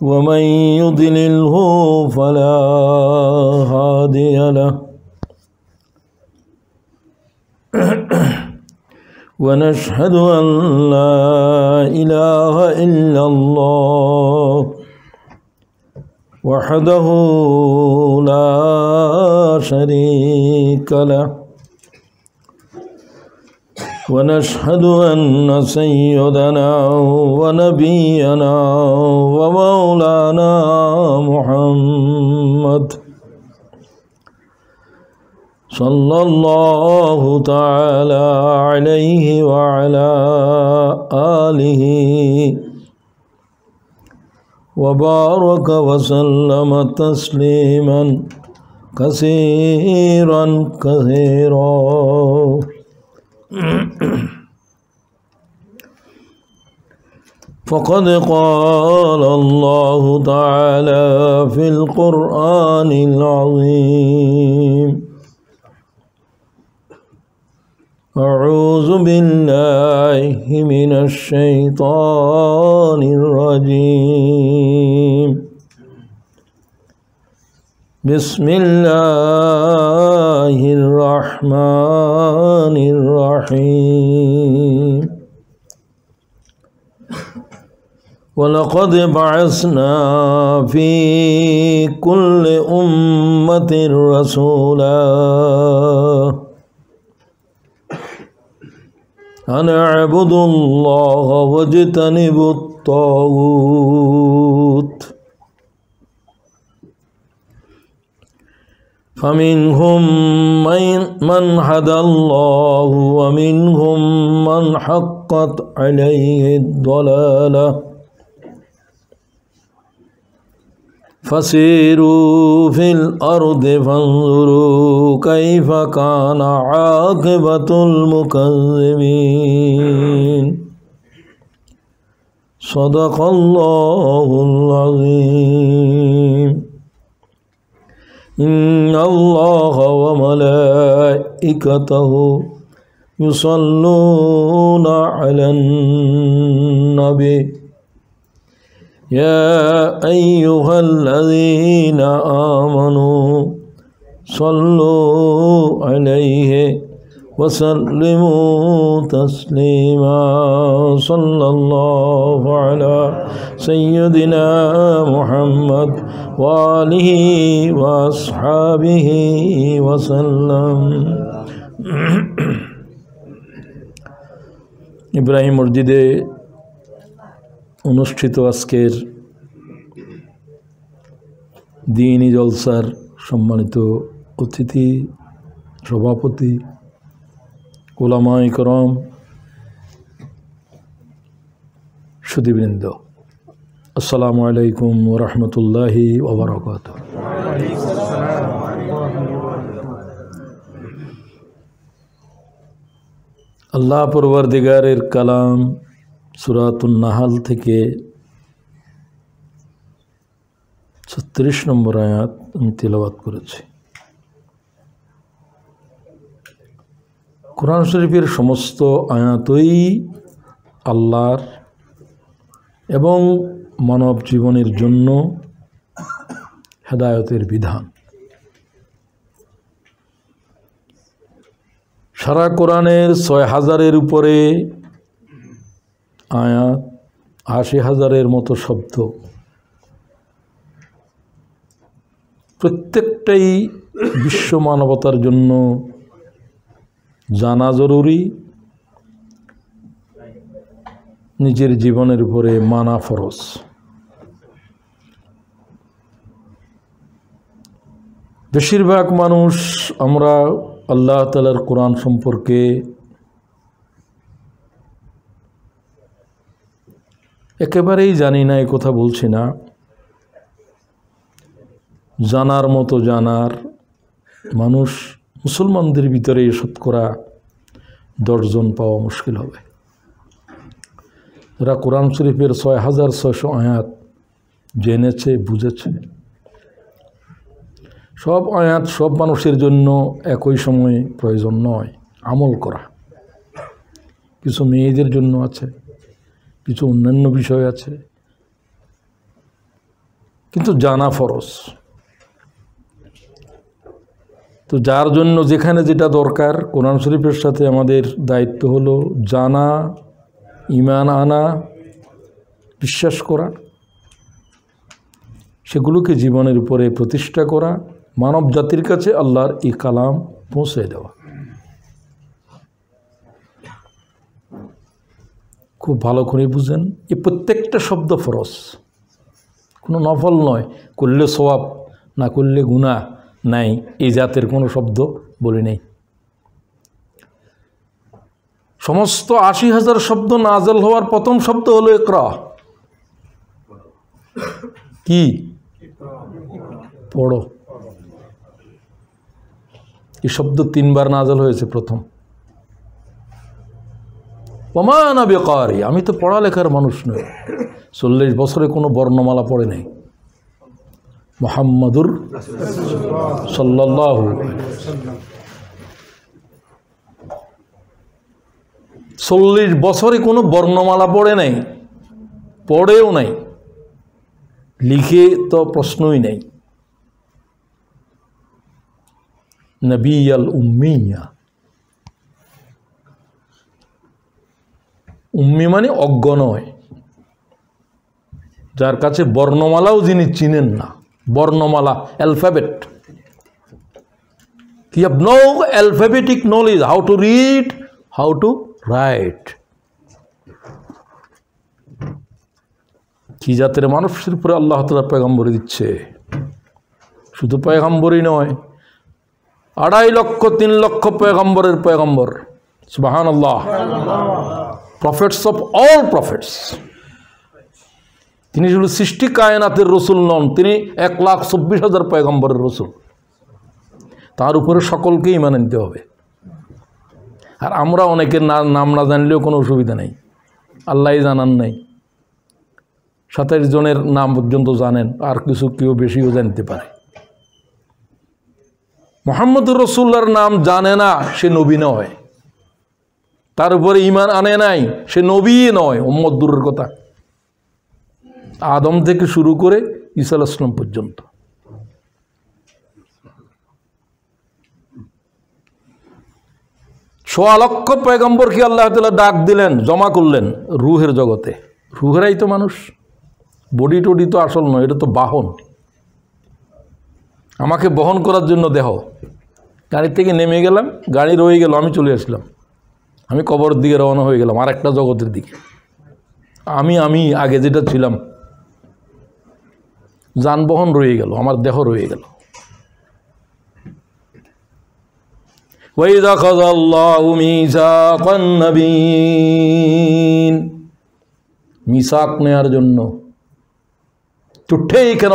ومن يضلله فلا هادي له ونشهد أن لا إله إلا الله وحده لا شريك له ونشهد أن سيدنا ونبينا ومولانا محمد صلى الله تعالى عليه وعلى آله وبارك وسلم تسليما كثيرا كثيرا فقد قال الله تعالى في القرآن العظيم أعوذ بالله من الشيطان الرجيم بسم الله الرحمن الرحيم ولقد بعثنا في كل أمة رسولا أن اعبدوا الله واجتنبوا الطاغوت فمنهم من هدى الله ومنهم من حقت عليه الضلاله فسيروا في الأرض فانظروا كيف كان عاقبة المكذبين صدق الله العظيم إن الله وملائكته يصلون على النبي يا أيها الذين آمنوا صلوا عليه وسلموا تسليما صلى الله على سيدنا محمد وآله وأصحابه وسلم إبراهيم মসজিদে অনুষ্ঠিত আজকের দিনী জলসার সম্মানিত অতিথি সভাপতি কোলামাই করম সুদীবৃন্দ আসসালামু আলাইকুম রহমতুল্লাহি ওবরকত আল্লাহ পরবর দিগারের কালাম সুরাতুল নাহাল থেকে ছত্রিশ নম্বর আয়াত আমি তেলাবাদ করেছি কোরআন শরীফের সমস্ত আয়াতই আল্লাহর এবং মানব জীবনের জন্য হেদায়তের বিধান সারা কোরআনের ছয় হাজারের উপরে আয়াত আশি হাজারের মতো শব্দ প্রত্যেকটাই বিশ্ব মানবতার জন্য জানা জরুরি নিজের জীবনের উপরে মানা ফরস বেশিরভাগ মানুষ আমরা আল্লাহ তালার কোরআন সম্পর্কে একেবারেই জানি না এই কথা বলছি না জানার মতো জানার মানুষ মুসলমানদের ভিতরে শতকরা দশজন পাওয়া মুশকিল হবে যারা কোরআন শরীফের ছয় হাজার ছয়শো আয়াত জেনেছে বুঝেছে সব আয়াত সব মানুষের জন্য একই সময়ে প্রয়োজন নয় আমল করা কিছু মেয়েদের জন্য আছে কিছু অন্যান্য বিষয় আছে কিন্তু জানা ফরস তো যার জন্য যেখানে যেটা দরকার কোরআন শরীফের সাথে আমাদের দায়িত্ব হলো জানা ইমান আনা বিশ্বাস করা সেগুলোকে জীবনের উপরে প্রতিষ্ঠা করা মানব জাতির কাছে আল্লাহর এই কালাম পৌঁছে দেওয়া খুব ভালো করে বুঝেন এ প্রত্যেকটা শব্দ ফরস কোনো নফল নয় করলে সোয়াব না করলে গুণা নাই এই জাতের কোনো শব্দ বলি নেই সমস্ত আশি হাজার শব্দ নাজল হওয়ার প্রথম শব্দ হলো এক কি পড় এই শব্দ তিনবার নাজল হয়েছে প্রথম অমানা বেকারি আমি তো পড়ালেখার মানুষ নই চল্লিশ বছরে কোনো বর্ণমালা পড়ে নেই মোহাম্মদুর সাল্লাহ চল্লিশ বছরে কোনো বর্ণমালা পড়ে নাই পড়েও নাই লিখে তো প্রশ্নই নেই নবী আল উম্মিয়া উম্মি মানে অজ্ঞ নয় যার কাছে বর্ণমালাও যিনি চিনেন না বর্ণমালা অ্যালফাবেট কি have no alphabetic knowledge how to read how to write কি জাতের মানুষের উপরে আল্লাহ তালা পেগাম্বরি দিচ্ছে শুধু পেগাম্বরই নয় আড়াই লক্ষ তিন লক্ষ পেগাম্বরের পেগাম্বর সুবাহান আল্লাহ প্রফেটস অফ অল প্রফেটস তিনি শুধু সৃষ্টি কায়নাতের রসুল নন তিনি এক লাখ চব্বিশ হাজার পয়গম্বরের রসুল তার উপরে সকলকেই ইমান আনতে হবে আর আমরা অনেকের নাম না জানলেও কোনো অসুবিধা নেই আল্লাহ জানান নাই সাতাশ জনের নাম পর্যন্ত জানেন আর কিছু কেউ বেশিও জানতে পারে মোহাম্মদ রসুল্লার নাম জানে না সে নবীন হয় তার উপরে ইমান আনে নাই সে নবী নয় ওম্মদ দূরের কথা আদম থেকে শুরু করে ইসাল আসলাম পর্যন্ত ছয়ালক্ষ লক্ষ কি আল্লাহ তালা ডাক দিলেন জমা করলেন রুহের জগতে রুহেরাই তো মানুষ বডি টডি তো আসল নয় এটা তো বাহন আমাকে বহন করার জন্য দেহ গাড়ি থেকে নেমে গেলাম গাড়ি রয়ে গেল আমি চলে আসলাম আমি কবর দিকে রওনা হয়ে গেলাম আর একটা জগতের দিকে আমি আমি আগে যেটা ছিলাম যানবাহন রয়ে গেল আমার দেহ রয়ে গেল মিসাক নেয়ার জন্য টু কেন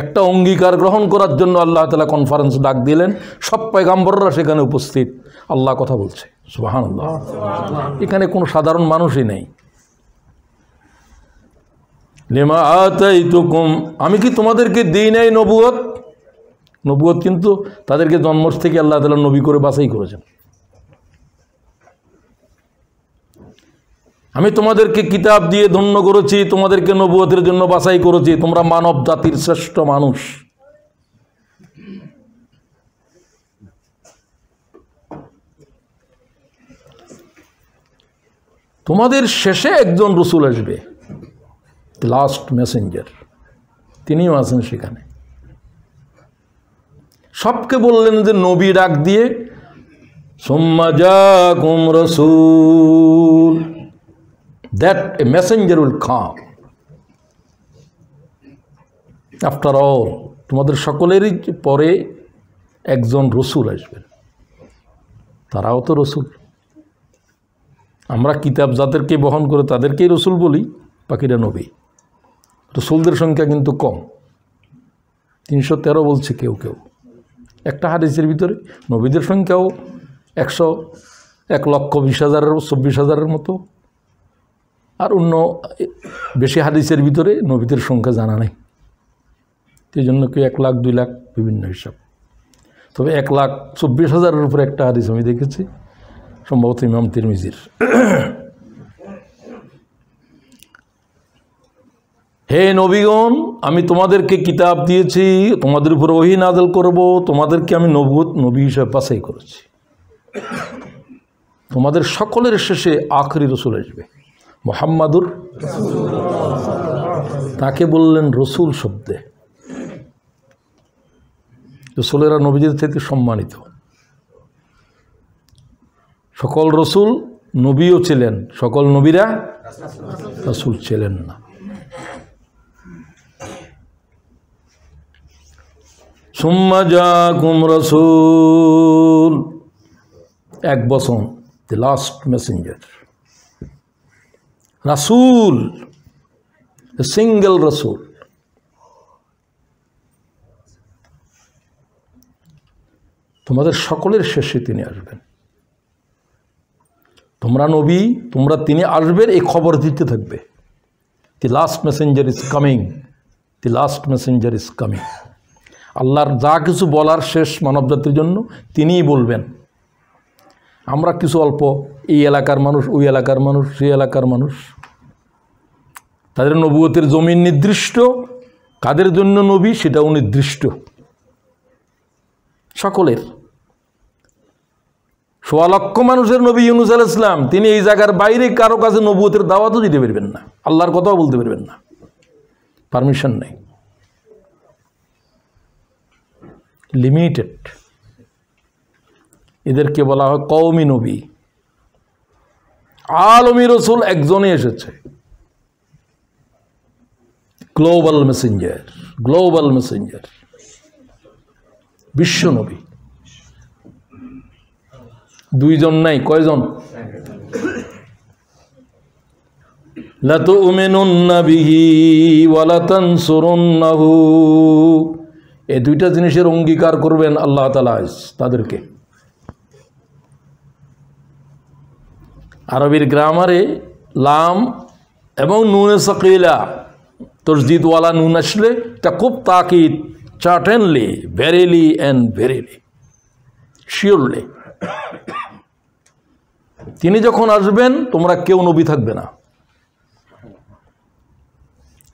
একটা অঙ্গীকার গ্রহণ করার জন্য আল্লাহ তালা কনফারেন্স ডাক দিলেন সব পেগাম্বররা সেখানে উপস্থিত আল্লাহ কথা বলছে সুবাহান আল্লাহ এখানে কোনো সাধারণ মানুষই নেই আমি কি তোমাদেরকে দিই নাই নবুয়ত নবুয়ত কিন্তু তাদেরকে জন্মস থেকে আল্লাহ তালা নবী করে বাছাই করেছেন আমি তোমাদেরকে কিতাব দিয়ে ধন্য করেছি তোমাদেরকে নবুয়তের জন্য বাছাই করেছি তোমরা মানব জাতির শ্রেষ্ঠ মানুষ তোমাদের শেষে একজন রসুল আসবে লাস্ট মেসেঞ্জার তিনিও আছেন সেখানে সবকে বললেন যে নবী ডাক দিয়ে সোম্মা যা কুম রসুল that a messenger will come. After all, তোমাদের সকলেরই পরে একজন রসুল আসবেন তারাও তো রসুল আমরা কিতাব যাদেরকে বহন করে তাদেরকেই রসুল বলি পাখিরা নবী রসুলদের সংখ্যা কিন্তু কম তিনশো তেরো বলছে কেউ কেউ একটা হাদিসের ভিতরে নবীদের সংখ্যাও একশো এক লক্ষ বিশ হাজারের চব্বিশ হাজারের মতো আর অন্য বেশি হাদিসের ভিতরে নবীদের সংখ্যা জানা নেই সেই জন্য কেউ এক লাখ দুই লাখ বিভিন্ন হিসাব তবে এক লাখ চব্বিশ হাজারের উপরে একটা হাদিস আমি দেখেছি সম্ভবত ইমাম তিরমিজির হে নবীগণ আমি তোমাদেরকে কিতাব দিয়েছি তোমাদের উপর ওহি নাদল করবো তোমাদেরকে আমি নবুত নবী হিসাবে পাশাই করেছি তোমাদের সকলের শেষে আখরি রসুল আসবে মোহাম্মাদুর তাকে বললেন রসুল শব্দে রসুলেরা নবীদের থেকে সম্মানিত সকল রসুল নবীও ছিলেন সকল নবীরা রসুল ছিলেন না সুম্মা যা কুম রসুল এক বসন দি লাস্ট মেসেঞ্জার রাসুল সিঙ্গেল single তোমাদের সকলের শেষে তিনি আসবেন তোমরা নবী তোমরা তিনি আসবেন এই খবর দিতে থাকবে the last messenger is coming the last messenger is coming আল্লাহর যা কিছু বলার শেষ মানবজাতির জন্য তিনিই বলবেন আমরা কিছু অল্প এই এলাকার মানুষ ওই এলাকার মানুষ সেই এলাকার মানুষ তাদের নবুয়তের জমিন নির্দিষ্ট কাদের জন্য নবী সেটাও নির্দিষ্ট সকলের সোয়া লক্ষ মানুষের নবী ইউনুস আল ইসলাম তিনি এই জায়গার বাইরে কারো কাছে নবুয়তের দাওয়াতও দিতে পারবেন না আল্লাহর কথাও বলতে পারবেন না পারমিশন নেই লিমিটেড এদেরকে বলা হয় কৌমি নবী আলমী রসুল একজনই এসেছে গ্লোবাল মেসেঞ্জার গ্লোবাল মেসেঞ্জার বিশ্বনবী দুইজন নাই কয়জন এই দুইটা জিনিসের অঙ্গীকার করবেন আল্লাহ তাদেরকে আরবির গ্রামারে লাম এবং নুনে সকিলা তসদিদওয়ালা নুন আসলে তা খুব তাকিদ certainly verily and verily surely তিনি যখন আসবেন তোমরা কেউ নবী থাকবে না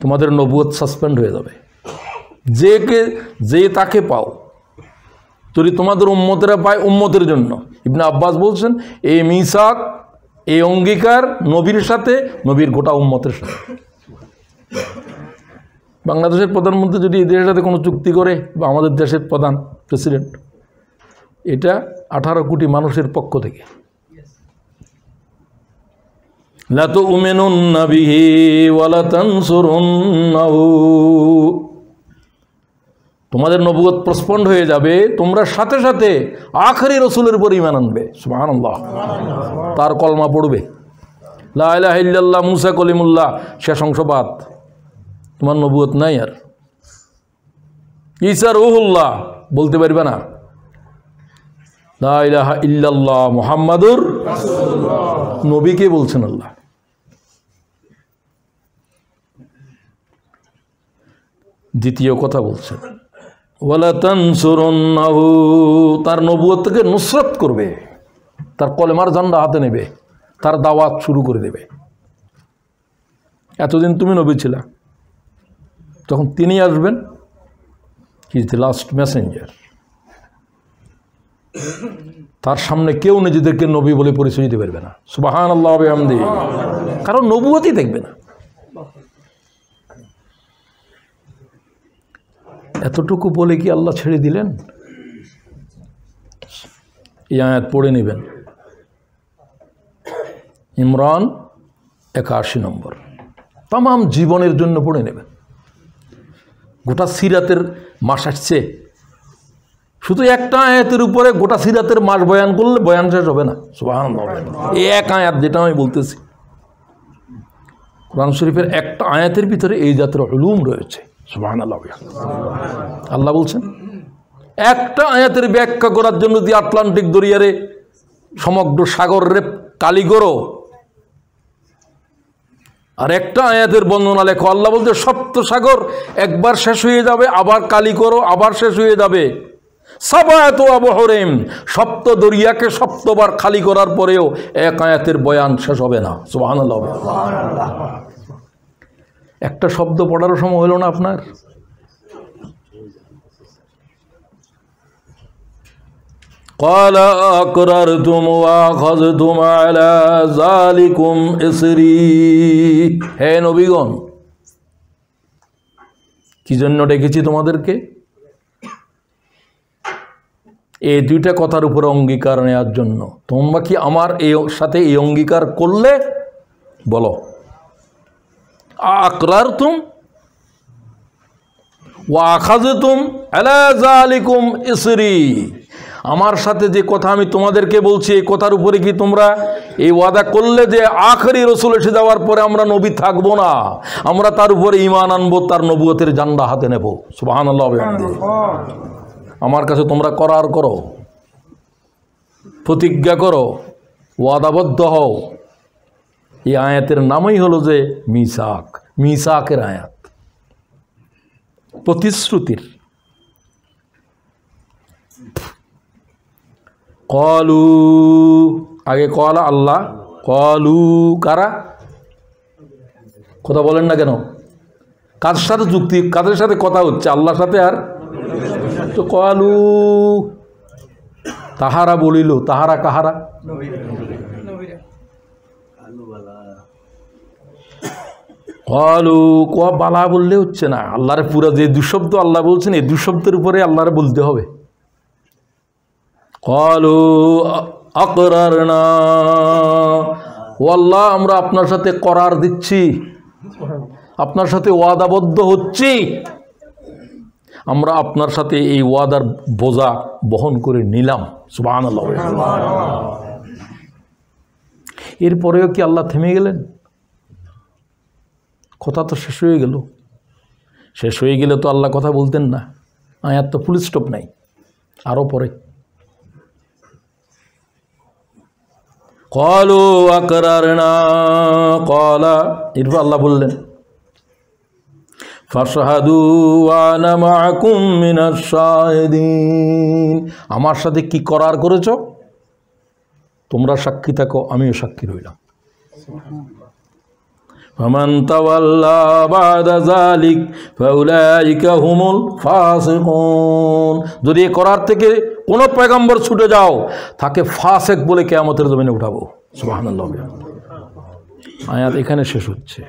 তোমাদের নবুয়ত সাসপেন্ড হয়ে যাবে যে কে যে তাকে পাও যদি তোমাদের উম্মতেরা পায় উম্মতের জন্য ইবনে আব্বাস বলছেন এ মিসাক এ অঙ্গীকার নবীর সাথে নবীর গোটা উম্মতের সাথে বাংলাদেশের প্রধানমন্ত্রী যদি এদের সাথে কোনো চুক্তি করে বা আমাদের দেশের প্রধান প্রেসিডেন্ট এটা আঠারো কোটি মানুষের পক্ষ থেকে লাতো তোমাদের নবগত প্রস্পন্ড হয়ে যাবে তোমরা সাথে সাথে আখরি রসুলের উপর ইমান আনবে সুবাহান্লাহ তার কলমা পড়বে লাহ মুসা কলিমুল্লাহ শেষ অংশবাদ তোমার নবুয়ত নাই আর ইসার উহুল্লাহ বলতে পারবে না লাহা ইল্লাল্লাহ মোহাম্মদুর নবীকে বলছেন আল্লাহ দ্বিতীয় কথা বলছেন ওয়ালাতানসুরন্নাহু তার নবুয়তকে নুসরত করবে তার কলেমার জান্ডা হাতে নেবে তার দাওয়াত শুরু করে দেবে এতদিন তুমি নবী ছিলা তখন তিনি আসবেন he is the last messenger তার সামনে কেউ নিজেদেরকে নবী বলে পরিচয় দিতে পারবে না সুবাহান আল্লাহ আবহামদি কারণ নবুয়াতি দেখবে না এতটুকু বলে কি আল্লাহ ছেড়ে দিলেন এই আয়াত পড়ে নেবেন ইমরান একাশি নম্বর তাম জীবনের জন্য পড়ে নেবেন গোটা সিরাতের মাস আসছে শুধু একটা আয়াতের উপরে গোটা সিরাতের মাস বয়ান করলে বয়ান শেষ হবে না এই এক আয়াত যেটা আমি বলতেছি কোরআন শরীফের একটা আয়াতের ভিতরে এই জাতের হলুম রয়েছে সুবাহান আল্লাহ বলছেন একটা আয়াতের ব্যাখ্যা করার জন্য যদি আটলান্টিক দরিয়ারে সমগ্র সাগরের কালীগড়ও আর একটা আয়াতের বর্ণনা লেখো আল্লাহ বলতে সপ্ত সাগর একবার শেষ হয়ে যাবে আবার কালি করো আবার শেষ হয়ে যাবে সাবায়াত আবহরেম সপ্ত দরিয়াকে সপ্তবার খালি করার পরেও এক আয়াতের বয়ান শেষ হবে না সুবাহ একটা শব্দ পড়ারও সময় হলো না আপনার قال أقررتم وأخذتم على ذلكم إسري হে নবীগণ কি জন্য ডেকেছি তোমাদেরকে এই দুইটা কথার উপর অঙ্গীকার নেওয়ার জন্য তোমরা কি আমার এই সাথে এই অঙ্গীকার করলে বলো আকরার তুম ও আখাজ তুম আলাজ আলিকুম ইসরি আমার সাথে যে কথা আমি তোমাদেরকে বলছি এই কথার উপরে কি তোমরা এই ওয়াদা করলে যে আখরি রসুল এসে যাওয়ার পরে আমরা নবী থাকবো না আমরা তার উপরে ইমান আনবো তার নবুয়তের জান্ডা হাতে নেব সুবাহান আমার কাছে তোমরা করার করো প্রতিজ্ঞা করো ওয়াদাবদ্ধ হও এই আয়াতের নামই হলো যে মিসাক মিসাকের আয়াত প্রতিশ্রুতির কলু আগে কলা আল্লাহ কলু কারা কথা বলেন না কেন কার সাথে যুক্তি কাদের সাথে কথা হচ্ছে আল্লাহর সাথে আর তো কলু তাহারা বলিল তাহারা কাহারা কলু ক বালা বললে হচ্ছে না আল্লাহরে পুরা যে দুশব্দ আল্লাহ বলছেন এই দুশব্দের উপরে আল্লাহরে বলতে হবে قالوا أقررنا والله আমরা আপনার সাথে করার দিচ্ছি আপনার সাথে ওয়াদাবদ্ধ হচ্ছি আমরা আপনার সাথে এই ওয়াদার বোঝা বহন করে নিলাম সুবাহান এরপরেও কি আল্লাহ থেমে গেলেন কথা তো শেষ হয়ে গেল শেষ হয়ে গেলে তো আল্লাহ কথা বলতেন না আয়ার তো ফুল স্টপ নাই আরও পরে কলো আকরার না কলা এরপর আল্লাহ বললেন আমার সাথে কি করার করেছ তোমরা সাক্ষী থাকো আমিও সাক্ষী রইলাম فمن বাদা بعد ذلك فأولئك هم যদি করার থেকে কোন পয়গম্বর ছুটে যাও তাকে ফাসেক বলে কেয়ামতের জমিনে উঠাবো আয়াত এখানে শেষ হচ্ছে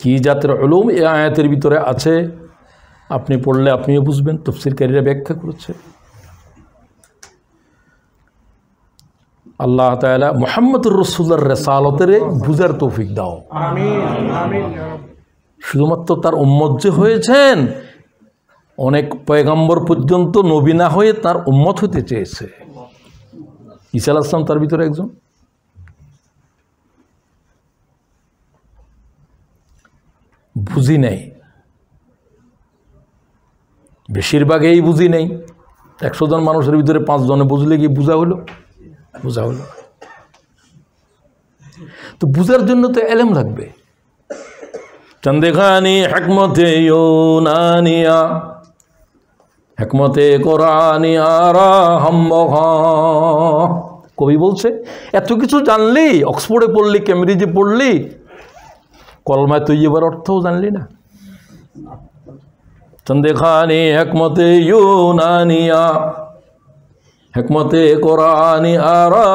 কি জাতের আলুম এ আয়াতের ভিতরে আছে আপনি পড়লে আপনিও বুঝবেন তফসিরকারীরা ব্যাখ্যা করেছে আল্লাহ তালা মোহাম্মদুর রসুল্লার রেসালতের বুঝার তৌফিক দাও শুধুমাত্র তার উম্মত যে হয়েছেন অনেক পয়গাম্বর পর্যন্ত নবী না হয়ে তার উম্মত হতে চেয়েছে ঈসা আসলাম তার ভিতরে একজন বুঝি নেই এই বুঝি নেই একশো জন মানুষের ভিতরে পাঁচজনে বুঝলে কি বোঝা হলো বোঝা হলো তো বুঝার জন্য তো এলেম লাগবে চন্দেখানি হেকমতে ইউনানিয়া হেকমতে কোরআনি আরা কবি বলছে এত কিছু জানলি অক্সফোর্ডে পড়লি কেমব্রিজে পড়লি কলমায় এবার অর্থও জানলি না চন্দে খানি হেকমতে ইউনানিয়া হেকমতে কোরআনি আরা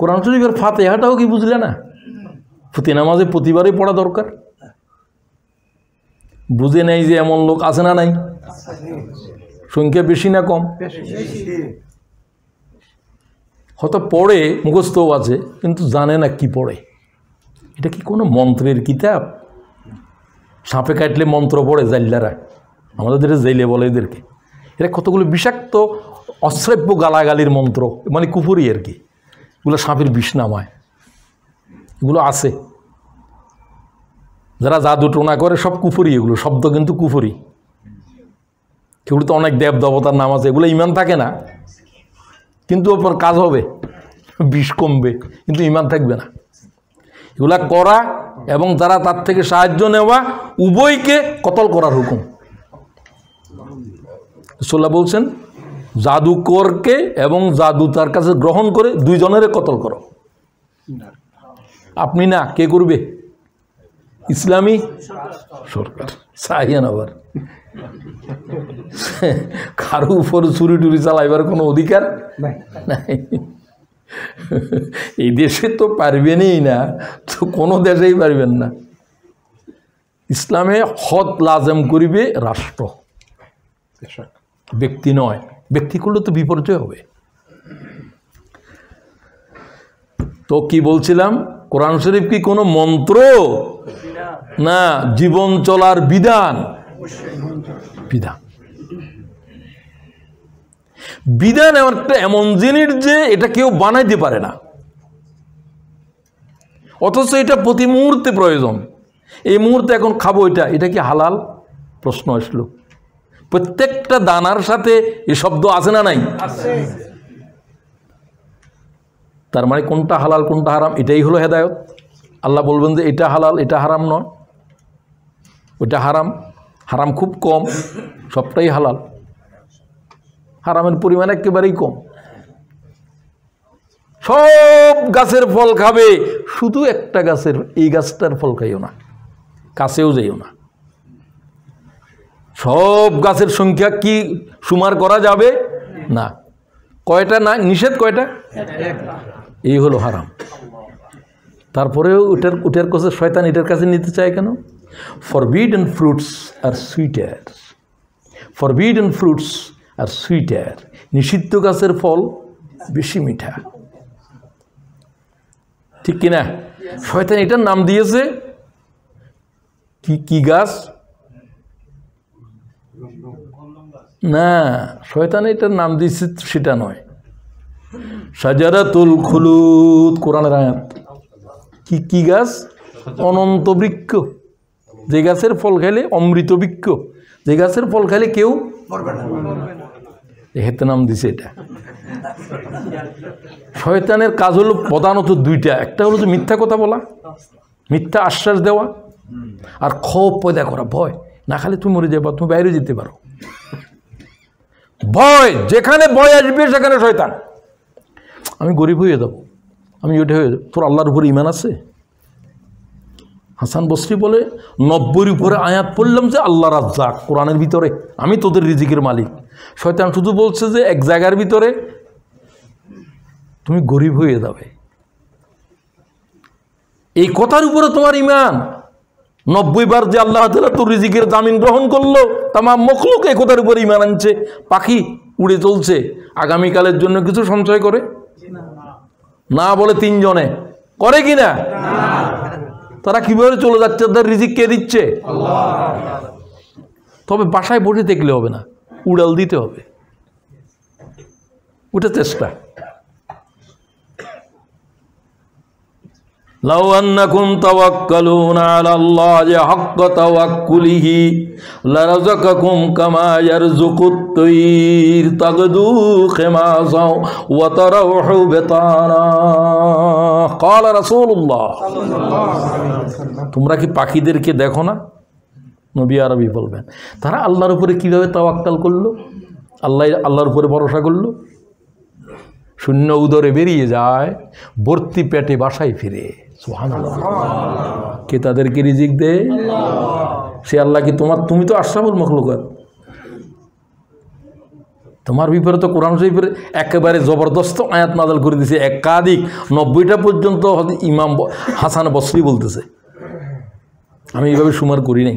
কোরআন শরীফের ফাতেহাটাও কি বুঝলে না ফতি নামাজে প্রতিবারই পড়া দরকার বুঝে নেই যে এমন লোক আছে না নাই সংখ্যা বেশি না কম হয়তো পড়ে মুখস্থও আছে কিন্তু জানে না কি পড়ে এটা কি কোনো মন্ত্রের কিতাব সাপে কাটলে মন্ত্র পড়ে জাইল্লারা আমাদের জেলে বলে এদেরকে এরা কতগুলো বিষাক্ত অশ্রাব্য গালাগালির মন্ত্র মানে কুপুরি আর কি এগুলো সাপের বিষ নামায় এগুলো আছে যারা জাদু টোনা করে সব কুফুরি এগুলো শব্দ কিন্তু কুফুরি সেগুলো তো অনেক দেব দেবতার নাম আছে এগুলো ইমান থাকে না কিন্তু ওপর কাজ হবে বিষ কমবে কিন্তু ইমান থাকবে না এগুলা করা এবং তারা তার থেকে সাহায্য নেওয়া উভয়কে কতল করার হুকুম সোল্লা বলছেন জাদুকরকে এবং জাদু তার কাছে গ্রহণ করে দুইজনের কতল করো আপনি না কে করবে ইসলামী সরকার সাহিয়ানবার কারো উপর চুরি টুরি চালাইবার কোনো অধিকার নাই এই দেশে তো পারবেনই না তো কোনো দেশেই পারবেন না ইসলামে হত লাজম করিবে রাষ্ট্র ব্যক্তি নয় ব্যক্তি করলে তো বিপর্যয় হবে তো কি বলছিলাম কোরআন শরীফ কি কোনো মন্ত্র না জীবন চলার বিধান বিধান বিধান একটা এমন জিনিস যে এটা কেউ বানাইতে পারে না অথচ এটা প্রতি মুহূর্তে প্রয়োজন এই মুহূর্তে এখন খাবো এটা এটা কি হালাল প্রশ্ন আসল প্রত্যেকটা দানার সাথে এ শব্দ আছে না নাই তার মানে কোনটা হালাল কোনটা হারাম এটাই হলো হেদায়ত আল্লাহ বলবেন যে এটা হালাল এটা হারাম নয় ওটা হারাম হারাম খুব কম সবটাই হালাল হারামের পরিমাণ একেবারেই কম সব গাছের ফল খাবে শুধু একটা গাছের এই গাছটার ফল খাইও না কাছেও যাইও না সব গাছের সংখ্যা কি সুমার করা যাবে না কয়টা না নিষেধ কয়টা এই হলো হারাম তারপরেও ওটার উঠের কাছে শয়তান এটার কাছে নিতে চায় কেন Forbidden fruits are sweeter. Forbidden fruits are sweeter. নিষিদ্ধ গাছের ফল বেশি মিঠা ঠিক কিনা শয়তান এটার নাম দিয়েছে কি কি গাছ না শয়তান এটার নাম দিয়েছে সেটা নয় সাজারাতুল খুলুদ কোরআনের আয়াত কি কি গাছ অনন্ত বৃক্ষ যে গাছের ফল খাইলে অমৃত বৃক্ষ যে গাছের ফল খাইলে কেউ হেতে নাম দিছে এটা শয়তানের কাজ হলো প্রধানত দুইটা একটা হলো যে মিথ্যা কথা বলা মিথ্যা আশ্বাস দেওয়া আর ক্ষোভ পয়দা করা ভয় না খালি তুমি মরে যাবা তুমি বাইরে যেতে পারো ভয় যেখানে ভয় আসবে সেখানে শয়তান আমি গরিব হয়ে যাবো আমি ওইটা হয়ে যাবো তোর আল্লাহর উপর ইমান আছে হাসান বসরি বলে নব্বইর উপরে আয়াত পড়লাম যে আল্লাহ রাজ্জাক কোরআনের ভিতরে আমি তোদের রিজিকের মালিক শয়তান শুধু বলছে যে এক জায়গার ভিতরে তুমি গরিব হয়ে যাবে এই কথার উপরে তোমার ইমান নব্বই বার যে আল্লাহ তালা তোর রিজিকের জামিন গ্রহণ করলো তামা মখলুক এই কথার উপরে ইমান আনছে পাখি উড়ে চলছে আগামীকালের জন্য কিছু সঞ্চয় করে না বলে তিনজনে করে কি না তারা কীভাবে চলে যাচ্ছে তাদের রিজিক কে দিচ্ছে তবে বাসায় বসে দেখলে হবে না উড়াল দিতে হবে ওটা চেষ্টা لو أنكم توكلون على الله حق توكله لرزقكم كما يرزق الطير تغدو خماصا وتروح بطانا قال رسول الله তোমরা কি পাখিদেরকে দেখো না নবী আরবি বলবেন তারা আল্লাহর উপরে কীভাবে তাওয়াক্কাল করলো আল্লাহ আল্লাহর উপরে ভরসা করলো শূন্য উদরে বেরিয়ে যায় ভর্তি পেটে বাসায় ফিরে কে তাদেরকে রিজিক দে সে আল্লাহ কি তোমার তুমি তো আশরাফুল মখলুকাত তোমার বিপরে তো কোরআন শরীফের একেবারে জবরদস্ত আয়াত নাজাল করে দিছে একাধিক নব্বইটা পর্যন্ত ইমাম হাসান বসরি বলতেছে আমি এইভাবে সুমার করি নাই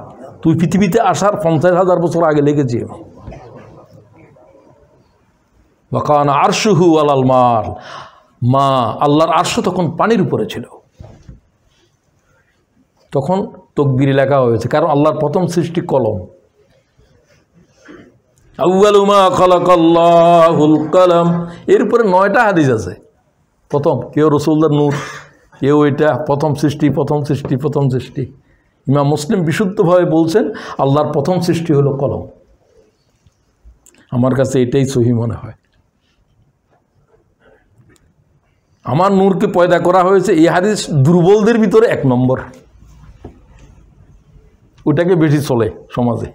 তুই পৃথিবীতে আসার পঞ্চাশ হাজার বছর আগে লেগেছি বাকান আরশুহু আলাল মাল মা আল্লাহর আরশ তখন পানির উপরে ছিল তখন তকবির লেখা হয়েছে কারণ আল্লাহর প্রথম সৃষ্টি কলম আউ্বালুমা খলাকাল্লাহুল কলম এরপরে নয়টা হাদিস আছে প্রথম কেউ রসুলদার নূর কেউ এটা প্রথম সৃষ্টি প্রথম সৃষ্টি প্রথম সৃষ্টি ইমাম মুসলিম বিশুদ্ধভাবে বলছেন আল্লাহর প্রথম সৃষ্টি হলো কলম আমার কাছে এটাই সহি মনে হয় আমার নূরকে পয়দা করা হয়েছে এই হাদিস দুর্বলদের ভিতরে এক নম্বর ওটাকে বেশি চলে সমাজে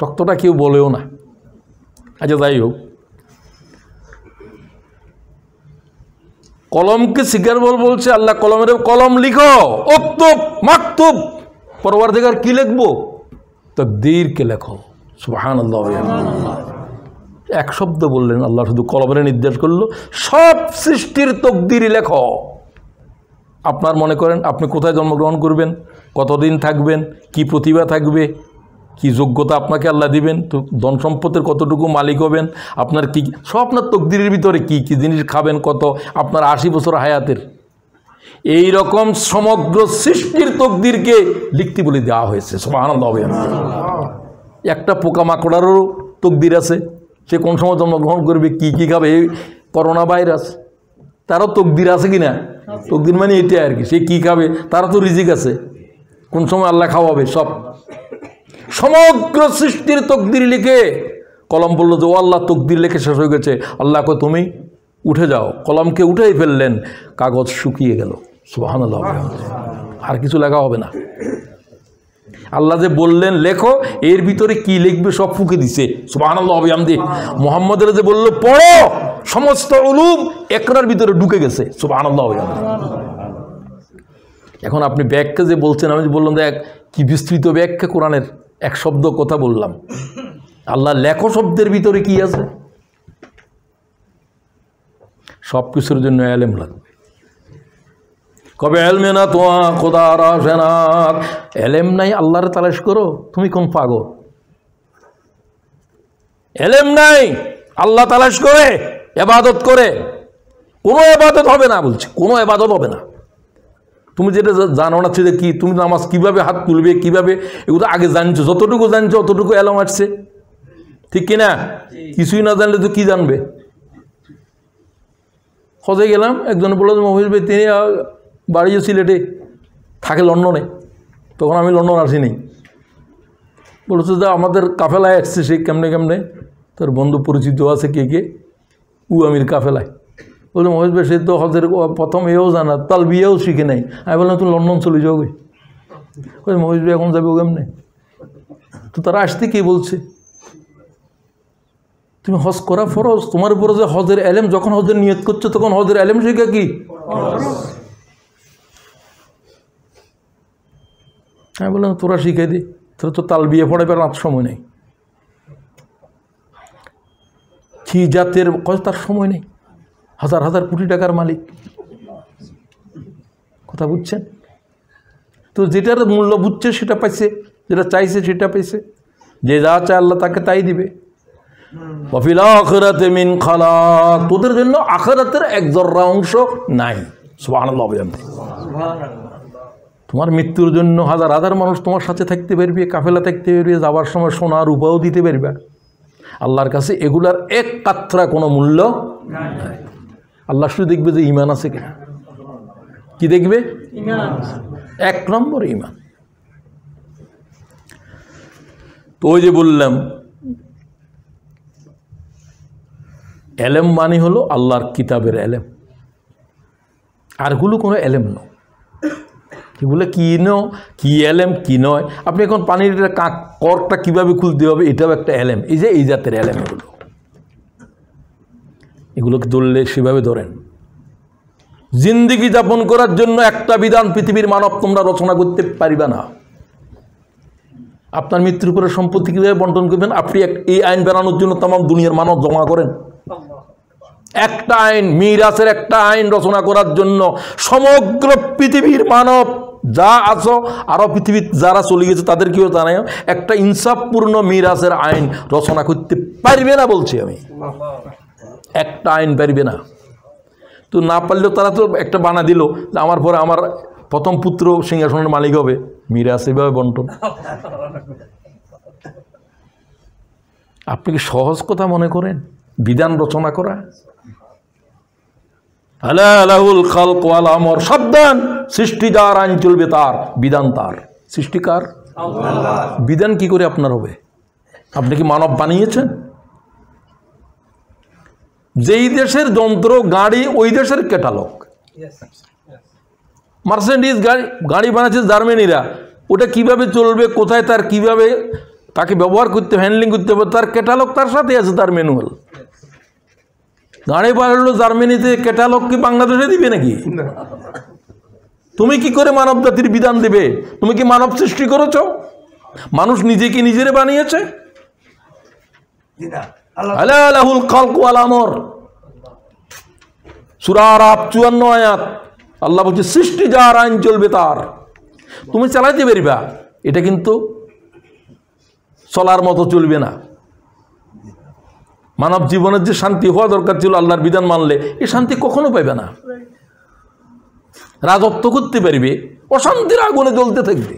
শক্তটা কেউ বলেও না আচ্ছা যাই হোক কলমকে সিগার বল বলছে আল্লাহ কলমের কলম লিখো অক্তুব মাকতুব পরবর্তীকার কী লিখবো তকদিরকে লেখো সুহান আল্লাহ এক শব্দ বললেন আল্লাহ শুধু কলমের নির্দেশ করলো সব সৃষ্টির তকদিরই লেখো আপনার মনে করেন আপনি কোথায় জন্মগ্রহণ করবেন কতদিন থাকবেন কি প্রতিভা থাকবে কি যোগ্যতা আপনাকে আল্লাহ দিবেন তো ধন সম্পদের কতটুকু মালিক হবেন আপনার কি সব আপনার তকদিরের ভিতরে কি কি জিনিস খাবেন কত আপনার আশি বছর হায়াতের এই রকম সমগ্র সৃষ্টির তকদিরকে লিখতে বলে দেওয়া হয়েছে সমানন্দ আনন্দ হবে একটা পোকামাকড়ারও তকদির আছে সে কোন সময় জন্মগ্রহণ করবে কি কি খাবে করোনা ভাইরাস তারও তকদির আছে কি না তকদির মানে এটা আর কি সে কী খাবে তারা তো রিজিক আছে কোন সময় আল্লাহ খাওয়াবে সব সমগ্র সৃষ্টির তকদির লিখে কলম বললো যে ও আল্লাহ তকদির লিখে শেষ হয়ে গেছে আল্লাহকে তুমি উঠে যাও কলমকে উঠেই ফেললেন কাগজ শুকিয়ে গেল সুবাহান আর কিছু লেখা হবে না আল্লাহ যে বললেন লেখো এর ভিতরে কি লিখবে সব ফুকে দিছে সুবাহান আল্লাহ হবে আমদি মোহাম্মদ যে বললো পড়ো সমস্ত উলুম একরার ভিতরে ঢুকে গেছে সুবাহান আল্লাহ হবে এখন আপনি ব্যাখ্যা যে বলছেন আমি বললাম দেখ কি বিস্তৃত ব্যাখ্যা কোরআনের এক শব্দ কথা বললাম আল্লাহ লেখো শব্দের ভিতরে কি আছে সব কিছুর জন্য অ্যালেম লাগবে কবে এলমে না তোমার খোদার এলেম নাই আল্লাহর তালাশ করো তুমি কোন পাগল এলেম নাই আল্লাহ তালাশ করে এবাদত করে কোনো এবাদত হবে না বলছে কোনো এবাদত হবে না তুমি যেটা জানো না সেটা কি তুমি নামাজ কিভাবে হাত তুলবে কিভাবে এগুলো আগে জানছো যতটুকু জানছো অতটুকু এলাম আসছে ঠিক কিনা কিছুই না জানলে তো কি জানবে হজে গেলাম একজন বলল মহিল তিনি বাড়ি সিলেটে থাকে লন্ডনে তখন আমি লন্ডন আসিনি বলছে যে আমাদের কাফেলায় আসছে সে কেমনে কেমনে তার বন্ধু পরিচিত আছে কে কে উ আমির কাফেলায় বলছে মহেশ ভাই সে তো হজের প্রথম এও জানা তাল বিয়েও শিখে নাই আমি বললাম তুমি লন্ডন চলে যাও গে মহেশ ভাই এখন যাবে ও কেমনে তো তারা আসতে কে বলছে তুমি হজ করা ফরজ তোমার উপরে যে হজের এলেম যখন হজের নিয়ত করছো তখন হজের এলেম শিখে কি আমি বললাম তোরা শিখে দে তোরা তো তাল বিয়ে পড়াবে আর সময় নেই কি জাতের তার সময় নেই হাজার হাজার কোটি টাকার মালিক কথা বুঝছেন তো যেটার মূল্য বুঝছে সেটা পাইছে যেটা চাইছে সেটা পাইছে যে যা চায় আল্লাহ তাকে তাই দিবে মিন খালা তোদের জন্য আখরাতের এক অংশ নাই সুবাহ আনন্দ তোমার মৃত্যুর জন্য হাজার হাজার মানুষ তোমার সাথে থাকতে পারবে কাফেলা থাকতে পারবে যাওয়ার সময় সোনার রূপাও দিতে পারবে আল্লাহর কাছে এগুলার এক কাত্রা কোনো মূল্য আল্লাহ শুধু দেখবে যে ইমান আছে কিনা কি দেখবে এক নম্বর ইমান তো ওই যে বললাম এলেম মানে হলো আল্লাহর কিতাবের এলেম আরগুলো কোনো এলেম নয় এগুলো কিনো নো কী এলএম কী নয় আপনি এখন পানির কাঁক করটা কীভাবে খুলতে হবে এটাও একটা এলএম এই যে এই জাতের এলএম এগুলো এগুলোকে ধরলে সেভাবে ধরেন জিন্দিগি যাপন করার জন্য একটা বিধান পৃথিবীর মানব তোমরা রচনা করতে পারিবা না আপনার মৃত্যুর উপরে সম্পত্তি কীভাবে বন্টন করবেন আপনি এক এই আইন বানানোর জন্য তাম দুনিয়ার মানব জমা করেন একটা আইন মিরাসের একটা আইন রচনা করার জন্য সমগ্র পৃথিবীর মানব যা আছো আরও পৃথিবীর যারা চলে গেছে তাদেরকেও জানাই একটা ইনসাফপূর্ণ মিরাসের আইন রচনা করতে পারবে না বলছি আমি একটা আইন পারবে না তো না পারলেও তারা তো একটা বানা দিল যে আমার পরে আমার প্রথম পুত্র সিংহাসনের মালিক হবে মিরাজ এভাবে বন্টন আপনি কি সহজ কথা মনে করেন বিধান রচনা করা আলাহুল খালক আল আমর সাবধান সৃষ্টি যার আইন চলবে তার বিধান তার সৃষ্টিকার বিধান কি করে আপনার হবে আপনি কি মানব বানিয়েছেন যেই দেশের যন্ত্র গাড়ি ওই দেশের ক্যাটালক মার্সেন্ডিজ গাড়ি গাড়ি বানাচ্ছে জার্মানিরা ওটা কিভাবে চলবে কোথায় তার কিভাবে তাকে ব্যবহার করতে হ্যান্ডলিং করতে হবে তার ক্যাটালগ তার সাথে আছে তার ম্যানুয়াল দাঁড়িয়ে পাল্লো জার্মানিতে ক্যাটালগ কি বাংলাদেশে দিবে নাকি তুমি কি করে মানব জাতির বিধান দেবে তুমি কি মানব সৃষ্টি করেছ মানুষ নিজেকে নিজের বানিয়েছে চুয়ান্ন আয়াত আল্লাহ বলছে সৃষ্টি যার আইন চলবে তার তুমি চালাইতে পারিবা এটা কিন্তু চলার মতো চলবে না মানব জীবনের যে শান্তি হওয়া দরকার ছিল আল্লাহর বিধান মানলে এই শান্তি কখনো পাইবে না রাজত্ব করতে পারবে অশান্তির আগুনে জ্বলতে থাকবে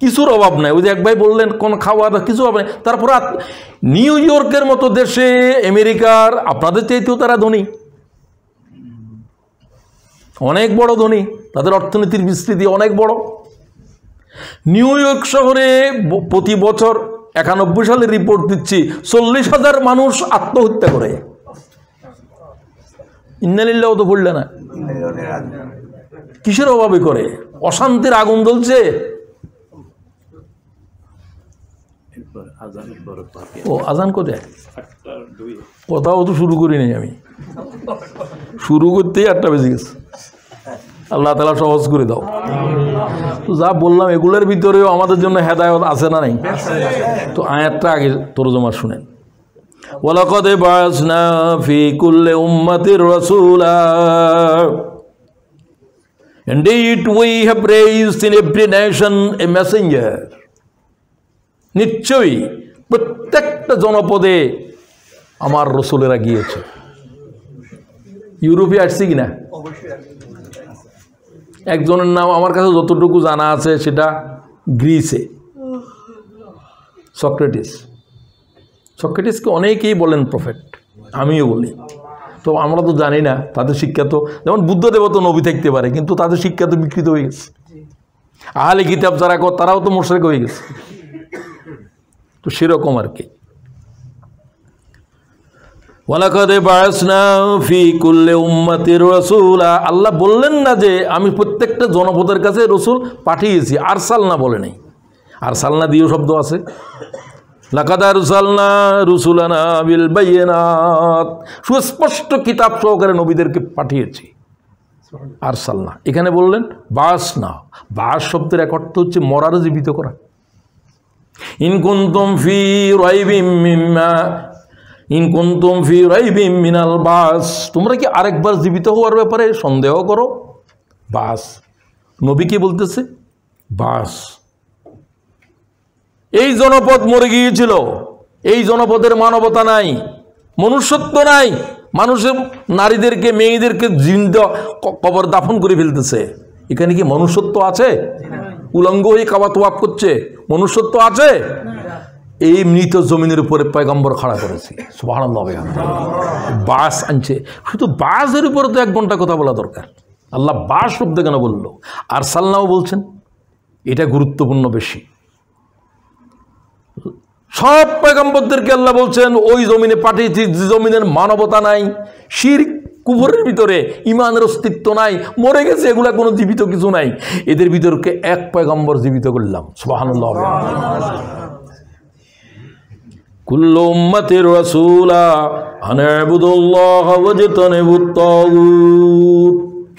কিছুর অভাব নাই ওই যে এক ভাই বললেন কোন খাওয়া দাওয়া কিছু অভাব নেই তারপর নিউ ইয়র্কের মতো দেশে আমেরিকার আপনাদের চাইতেও তারা ধনী অনেক বড় ধনী তাদের অর্থনীতির বিস্তৃতি অনেক বড় নিউ ইয়র্ক শহরে প্রতি বছর একানব্বই সালে রিপোর্ট দিচ্ছি চল্লিশ হাজার মানুষ আত্মহত্যা করে ইন্দালিল্লাও তো বললে না কিসের অভাবে করে অশান্তির আগুন জ্বলছে ও আজান কোথায় কথাও তো শুরু করিনি আমি শুরু করতেই আটটা বেজে গেছে আল্লাহ তালা সহজ করে দাও তো যা বললাম এগুলোর ভিতরেও আমাদের জন্য হেদায়ত আছে না নাই তো আয়াতটা আগে জমা শুনেন নিশ্চয়ই প্রত্যেকটা জনপদে আমার রসুলেরা গিয়েছে ইউরোপে আসছি কিনা একজনের নাম আমার কাছে যতটুকু জানা আছে সেটা গ্রিসে সক্রেটিস সক্রেটিসকে অনেকেই বলেন প্রফেট আমিও বলি তো আমরা তো জানি না তাদের শিক্ষা তো যেমন বুদ্ধদেব তো নবী থাকতে পারে কিন্তু তাদের শিক্ষা তো বিকৃত হয়ে গেছে আহলে কিতাব যারা কর তারাও তো মোশারেক হয়ে গেছে তো সেরকম আর কি ফি কুল্লে আল্লাহ বললেন না যে আমি প্রত্যেকটা জনপদের কাছে রসুল পাঠিয়েছি আর সালনা বলে নেই আর সালনা দিয়েও শব্দ আছে বিল সুস্পষ্ট কিতাব সহকারে নবীদেরকে পাঠিয়েছি আর সালনা এখানে বললেন বাস না বাস শব্দের এক অর্থ হচ্ছে মরারও জীবিত করা ইনকুন্তম ফি রাইবিম মিম্মা ইন কুন্তুম ফি রাইবিম মিনাল বাস তোমরা কি আরেকবার জীবিত হওয়ার ব্যাপারে সন্দেহ করো বাস নবী কি বলতেছে বাস এই জনপদ মরে গিয়েছিল এই জনপদের মানবতা নাই মনুষ্যত্ব নাই মানুষের নারীদেরকে মেয়েদেরকে জিন্দ কবর দাফন করে ফেলতেছে এখানে কি মনুষ্যত্ব আছে উলঙ্গ হয়ে কাবা তোয়াপ করছে মনুষ্যত্ব আছে এই মৃত জমিনের উপরে পয়গম্বর খাড়া করেছি সুভানন্দ বাস আনছে শুধু বাসের উপরে তো এক ঘন্টা কথা বলা দরকার আল্লাহ বাস শব্দ কেন বলল আর সাল্লাও বলছেন এটা গুরুত্বপূর্ণ বেশি সব পয়গম্বরদেরকে আল্লাহ বলছেন ওই জমিনে পাঠিয়েছি যে জমিনের মানবতা নাই শির কুপুরের ভিতরে ইমানের অস্তিত্ব নাই মরে গেছে এগুলা কোনো জীবিত কিছু নাই এদের ভিতরকে এক পয়গম্বর জীবিত করলাম সুবাহান্লাহ কুল্ল উম্মতের রসুলা আনাবুদুল্লাহ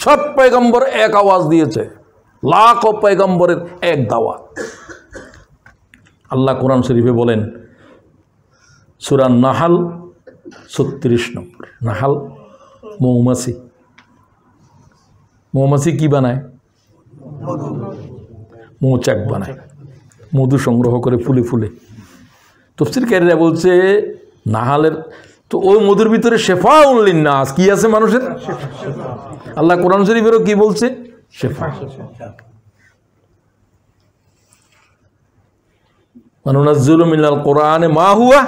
সব পয়গম্বর এক আওয়াজ দিয়েছে লাখ পয়গম্বরের এক দাওয়াত আল্লাহ কোরআন শরীফে বলেন সুরান নাহাল ছত্রিশ নম্বর নাহাল মৌমাছি মৌমাছি কি বানায় মৌচাক বানায় মধু সংগ্রহ করে ফুলে ফুলে তফসিলকারীরা বলছে নাহালের তো ওই মধুর ভিতরে শেফা উল্লিন নাস কি আছে মানুষের আল্লাহ কোরআন শরীফেরও কি বলছে শেফা মা হুয়া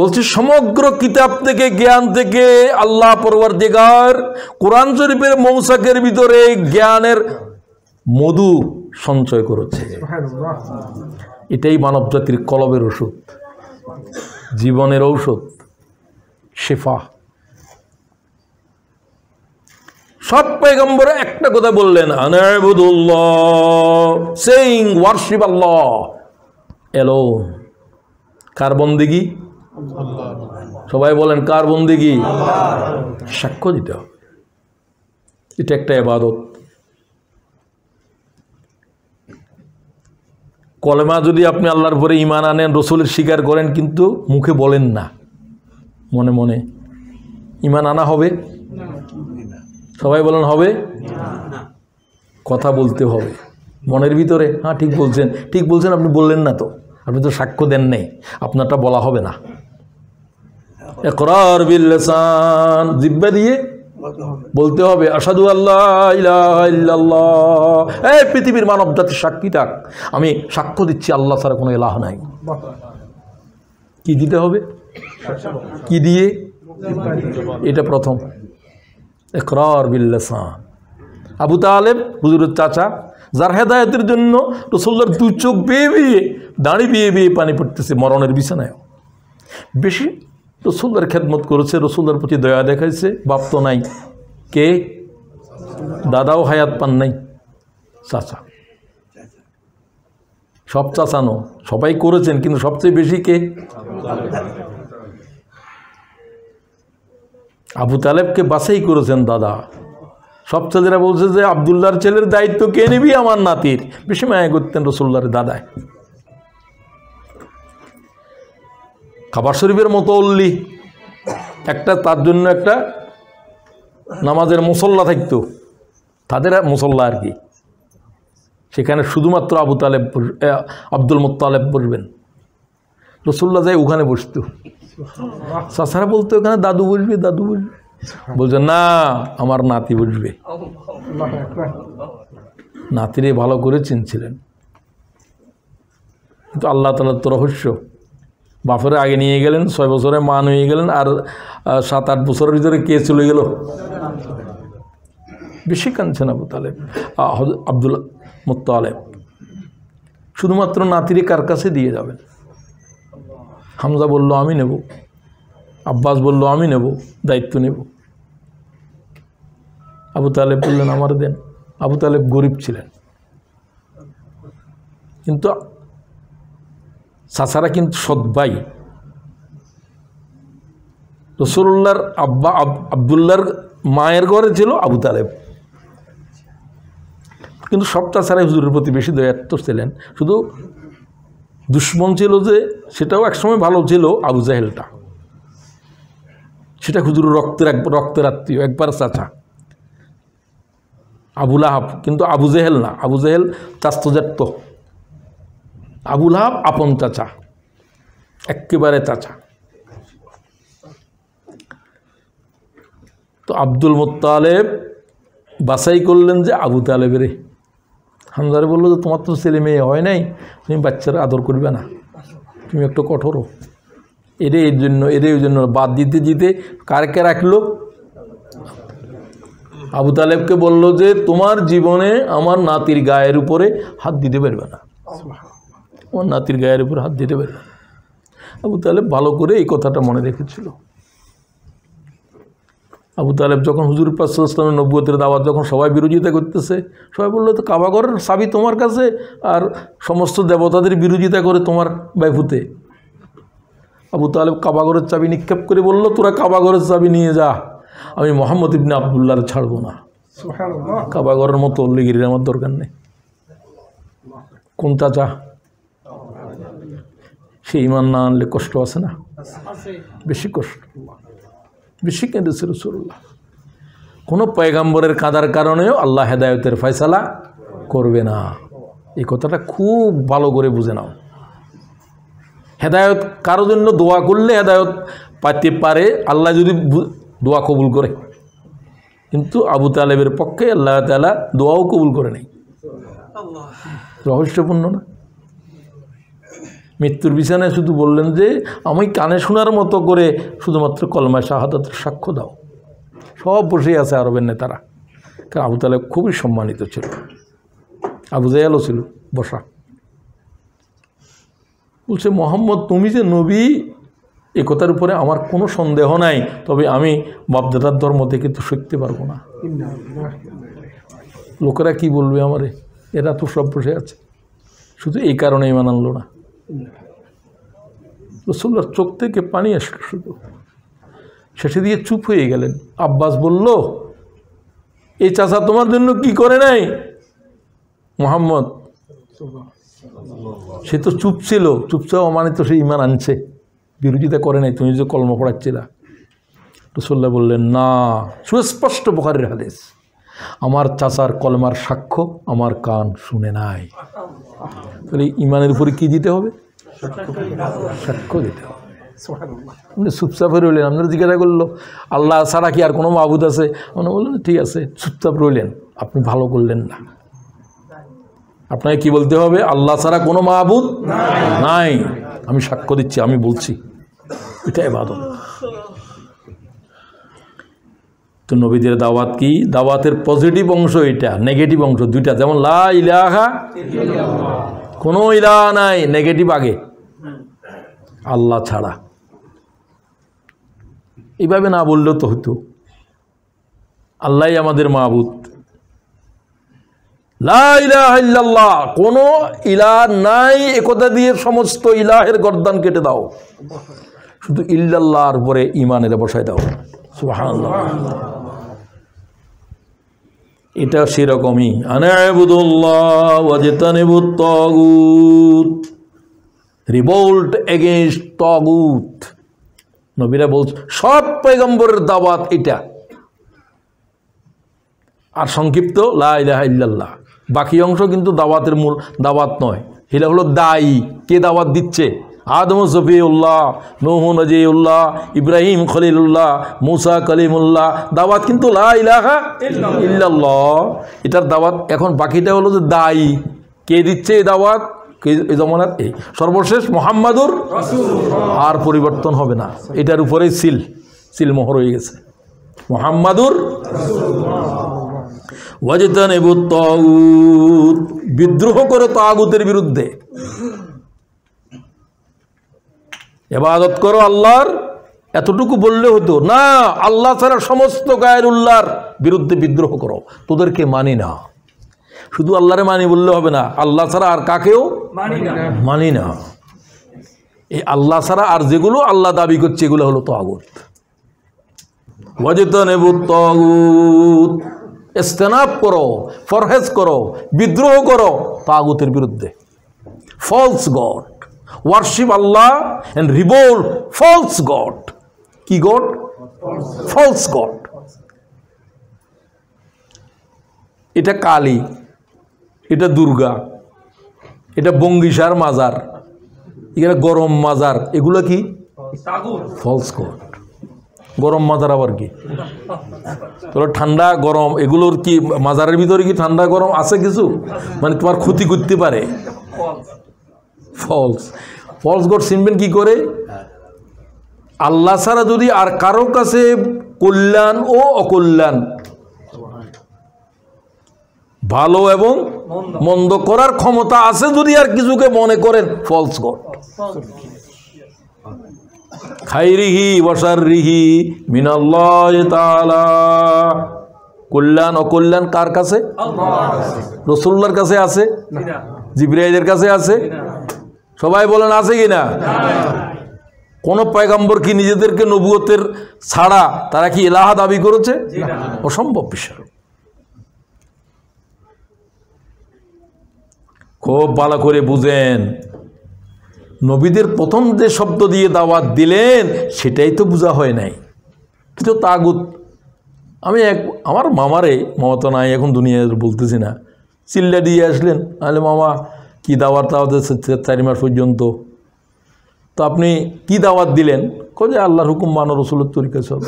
বলছে সমগ্র কিতাব থেকে জ্ঞান থেকে আল্লাহ পরবার দেগার কোরআন শরীফের মৌসাকের ভিতরে জ্ঞানের মধু সঞ্চয় করেছে এটাই মানব জাতির কলবের ওষুধ জীবনের ঔষধ শেফা সব পেগম্বরে একটা কথা বললেন এলো কার বন্দিগি সবাই বলেন কার বন্দিগি সাক্ষ্য দিতে হবে এটা একটা এবাদত কলেমা যদি আপনি আল্লাহর পরে ইমান আনেন রসুলের স্বীকার করেন কিন্তু মুখে বলেন না মনে মনে ইমান আনা হবে সবাই বলেন হবে কথা বলতে হবে মনের ভিতরে হ্যাঁ ঠিক বলছেন ঠিক বলছেন আপনি বললেন না তো আপনি তো সাক্ষ্য দেন নেই আপনারটা বলা হবে না একরার বিল্লাসান জিব্বা দিয়ে বলতে হবে আসাদু আল্লাহ এই পৃথিবীর মানব জাতির সাক্ষী থাক আমি সাক্ষ্য দিচ্ছি আল্লাহ ছাড়া কোনো এলাহ নাই কি দিতে হবে কি দিয়ে এটা প্রথম একরার বিল্লাসান আবু তালেম হুজুরের চাচা যার হেদায়তের জন্য রসল্লার দু চোখ বেয়ে বেয়ে দাঁড়িয়ে বেয়ে বেয়ে পানি পড়তেছে মরণের বিছানায় বেশি রসুলের খেদমত করেছে রসুলের প্রতি দয়া দেখাইছে বাপ তো নাই কে দাদাও হায়াত পান নাই চাচা সব চাচানো সবাই করেছেন কিন্তু সবচেয়ে বেশি কে আবু তালেবকে বাসাই করেছেন দাদা সব ছেলেরা বলছে যে আবদুল্লার ছেলের দায়িত্ব কে নিবি আমার নাতির বেশি মায়া করতেন রসুল্লার দাদায় খাবার শরীফের মতো অল্লি একটা তার জন্য একটা নামাজের মুসল্লা থাকতো তাদের মুসল্লা আর কি সেখানে শুধুমাত্র আবু তালেব আব্দুল মোত্তালেব বসবেন রসুল্লা যাই ওখানে বসত সাসারা বলতো ওখানে দাদু বসবে দাদু বসবে বলছে না আমার নাতি বসবে নাতিরে ভালো করে চিনছিলেন কিন্তু আল্লাহ তালার তো রহস্য বাফের আগে নিয়ে গেলেন ছয় বছরে মান হয়ে গেলেন আর সাত আট বছরের ভিতরে কে চলে গেল বেশি কাঁদছেন আবু তালেব আব্দুল আলেব শুধুমাত্র নাতিরে কার কাছে দিয়ে যাবেন হামজা বলল আমি নেব আব্বাস বলল আমি নেব দায়িত্ব নেব আবু তালেব বললেন আমার দেন আবু তালেব গরিব ছিলেন কিন্তু চাচারা কিন্তু সদ্বাই রসুল্লাহর আব্বা আবদুল্লার মায়ের ঘরে ছিল আবু তালেব কিন্তু সব চাচারাই হুজুরের প্রতি বেশি দয়াত্ম ছিলেন শুধু দুশ্মন ছিল যে সেটাও একসময় ভালো ছিল আবু জাহেলটা সেটা হুজুর রক্তের এক রক্তের আত্মীয় একবার চাচা আবুল আহাব কিন্তু আবু জেহেল না আবু জেহেল চাস্তজাত্য আবুলাব আপন চাচা একেবারে চাচা তো আব্দুল মোত্তালেব বাসাই করলেন যে আবু তালেবেরে হামদারে বললো যে তোমার তো ছেলে মেয়ে হয় নাই তুমি বাচ্চারা আদর করবে না তুমি একটু কঠোর এরে এর জন্য এরে ওই জন্য বাদ দিতে দিতে কারকে রাখলো আবু তালেবকে বলল যে তোমার জীবনে আমার নাতির গায়ের উপরে হাত দিতে পারবে না আমার নাতির গায়ের উপর হাত দিতে পারি আবু তালেব ভালো করে এই কথাটা মনে রেখেছিল আবু তালেব যখন হুজুর পাশামের নব্বতের দাওয়াত যখন সবাই বিরোধিতা করতেছে সবাই বললো তো কাবাগর সাবি তোমার কাছে আর সমস্ত দেবতাদের বিরোধিতা করে তোমার ব্যয়ভূতে আবু তালেব কাবাগরের চাবি নিক্ষেপ করে বলল তোরা কাবাগরের চাবি নিয়ে যা আমি মোহাম্মদ ইবনে আবদুল্লাহ ছাড়বো না কাবাগরের মতো অল্লিগিরির আমার দরকার নেই কোন চাচা সে ইমান না আনলে কষ্ট আছে না বেশি কষ্ট বেশি কেঁদেছে রসুল্লাহ কোনো পয়গাম্বরের কাঁদার কারণেও আল্লাহ হেদায়তের ফয়সালা করবে না এই কথাটা খুব ভালো করে বুঝে নাও হেদায়ত কারো জন্য দোয়া করলে হেদায়ত পাইতে পারে আল্লাহ যদি দোয়া কবুল করে কিন্তু আবু তালেবের পক্ষে আল্লাহ তালা দোয়াও কবুল করে নেই রহস্যপূর্ণ না মৃত্যুর বিছানায় শুধু বললেন যে আমি কানে শোনার মতো করে শুধুমাত্র কলমায় শাহাদাতের সাক্ষ্য দাও সব বসেই আছে আরবের নেতারা কারণ আবু তালেব খুবই সম্মানিত ছিল আবু জায়ালও ছিল বসা বলছে মোহাম্মদ তুমি যে নবী এ কথার উপরে আমার কোনো সন্দেহ নাই তবে আমি বাপদাদার ধর্ম থেকে তো শিখতে পারবো না লোকেরা কি বলবে আমারে এরা তো সব বসে আছে শুধু এই কারণে ইমান আনলো না রসুল্লার চোখ থেকে পানি আসলো শুধু সেটি দিয়ে চুপ হয়ে গেলেন আব্বাস বলল এই চাষা তোমার জন্য কি করে নাই মোহাম্মদ সে তো চুপ ছিল চুপ চাওয়া মানে তো সে ইমান আনছে বিরোধিতা করে নাই তুমি যে কলম পড়াচ্ছিলা রসুল্লাহ বললেন না সুস্পষ্ট বোখারের হাদেশ আমার চাচার কলমার সাক্ষ্য আমার কান শুনে নাই তাহলে ইমানের উপরে কী দিতে হবে সাক্ষ্য দিতে হবে আপনি রইলেন আপনার জিজ্ঞাসা করলো আল্লাহ ছাড়া কি আর কোনো মাহবুদ আছে আমরা বললেন ঠিক আছে চুপচাপ রইলেন আপনি ভালো করলেন না আপনাকে কি বলতে হবে আল্লাহ ছাড়া কোনো মাহবুদ নাই আমি সাক্ষ্য দিচ্ছি আমি বলছি এটা এবাদত তো নবীদের দাওয়াত কি দাওয়াতের পজিটিভ অংশ এটা নেগেটিভ অংশ দুইটা যেমন লা ইলাহা কোনো ইলা নাই নেগেটিভ আগে আল্লাহ ছাড়া এইভাবে না বললেও তো হতো আল্লাহ আমাদের মাহবুদ লাহ কোনো ইলা নাই একথা দিয়ে সমস্ত ইলাহের গর্দান কেটে দাও শুধু ইল্লাল্লাহর পরে ইমানের বসায় দাও সুহান এটা সেরকমই আনাবুদুল্লাহুত রিবোল্ট এগেনস্ট তগুত নবীরা বলছে সব পেগম্বরের দাবাত এটা আর সংক্ষিপ্ত লাহ বাকি অংশ কিন্তু দাবাতের মূল দাবাত নয় এটা হলো দায়ী কে দাওয়াত দিচ্ছে আদম উল্লাহ শফিউল্লাহ নূহ উল্লাহ ইব্রাহিম উল্লাহ মুসা কলিমুল্লাহ দাওয়াত কিন্তু লাহা ইল্লাল্লাহ এটার দাওয়াত এখন বাকিটা হলো যে দায়ী কে দিচ্ছে এই দাওয়াত এই জমানার এই সর্বশেষ মোহাম্মদুর আর পরিবর্তন হবে না এটার উপরেই সিল মোহর হয়ে গেছে মোহাম্মাদুর ওয়াজিতান এবু তাগুত বিদ্রোহ করে তাগুতের বিরুদ্ধে এবাদত করো আল্লাহর এতটুকু বললে হতো না আল্লাহ ছাড়া সমস্ত গায়ের উল্লাহর বিরুদ্ধে বিদ্রোহ করো তোদেরকে মানি না শুধু আল্লাহরে মানি বললে হবে না আল্লাহ ছাড়া আর কাকেও মানি না এই আল্লাহ ছাড়া আর যেগুলো আল্লাহ দাবি করছে এগুলো হলো তো আগত তগুত স্টেনাপ করো ফরহেজ করো বিদ্রোহ করো তাগুতের বিরুদ্ধে false god worship Allah and rebel false god কি গড ফলস গড এটা কালী এটা দুর্গা এটা বঙ্গিসার মাজার এখানে গরম মাজার এগুলো কি ফলস গড গরম মাজার আবার কি তোর ঠান্ডা গরম এগুলোর কি মাজারের ভিতরে কি ঠান্ডা গরম আছে কিছু মানে তোমার ক্ষতি করতে পারে ফলস ফলস গড শুনবেন কি করে আল্লাহ ছাড়া যদি আর কারো কাছে কল্যাণ ও অকল্যাণ ভালো এবং মন্দ করার ক্ষমতা আছে যদি আর কিছুকে মনে করেন ফলস গড খাইরিহি বসার মিনাল্লাহ তাআলা কল্যাণ অকল্যাণ কার কাছে রসুল্লার কাছে আছে জিব্রাইজের কাছে আছে সবাই বলেন আছে কি না কোনো পয়গাম্বর কি নিজেদেরকে নবুয়তের ছাড়া তারা কি এলাহা দাবি করেছে অসম্ভব বিষয় খুব ভালো করে বুঝেন নবীদের প্রথম যে শব্দ দিয়ে দাওয়াত দিলেন সেটাই তো বোঝা হয় নাই কিন্তু তাগুত আমি এক আমার মামারে মামা তো নাই এখন দুনিয়ায় বলতেছি না চিল্লা দিয়ে আসলেন আলে মামা কি দাওয়াত দাওয়াত চারি মাস পর্যন্ত তো আপনি কি দাওয়াত দিলেন যে আল্লাহর হুকুম মানো রসুলের তরিকা সব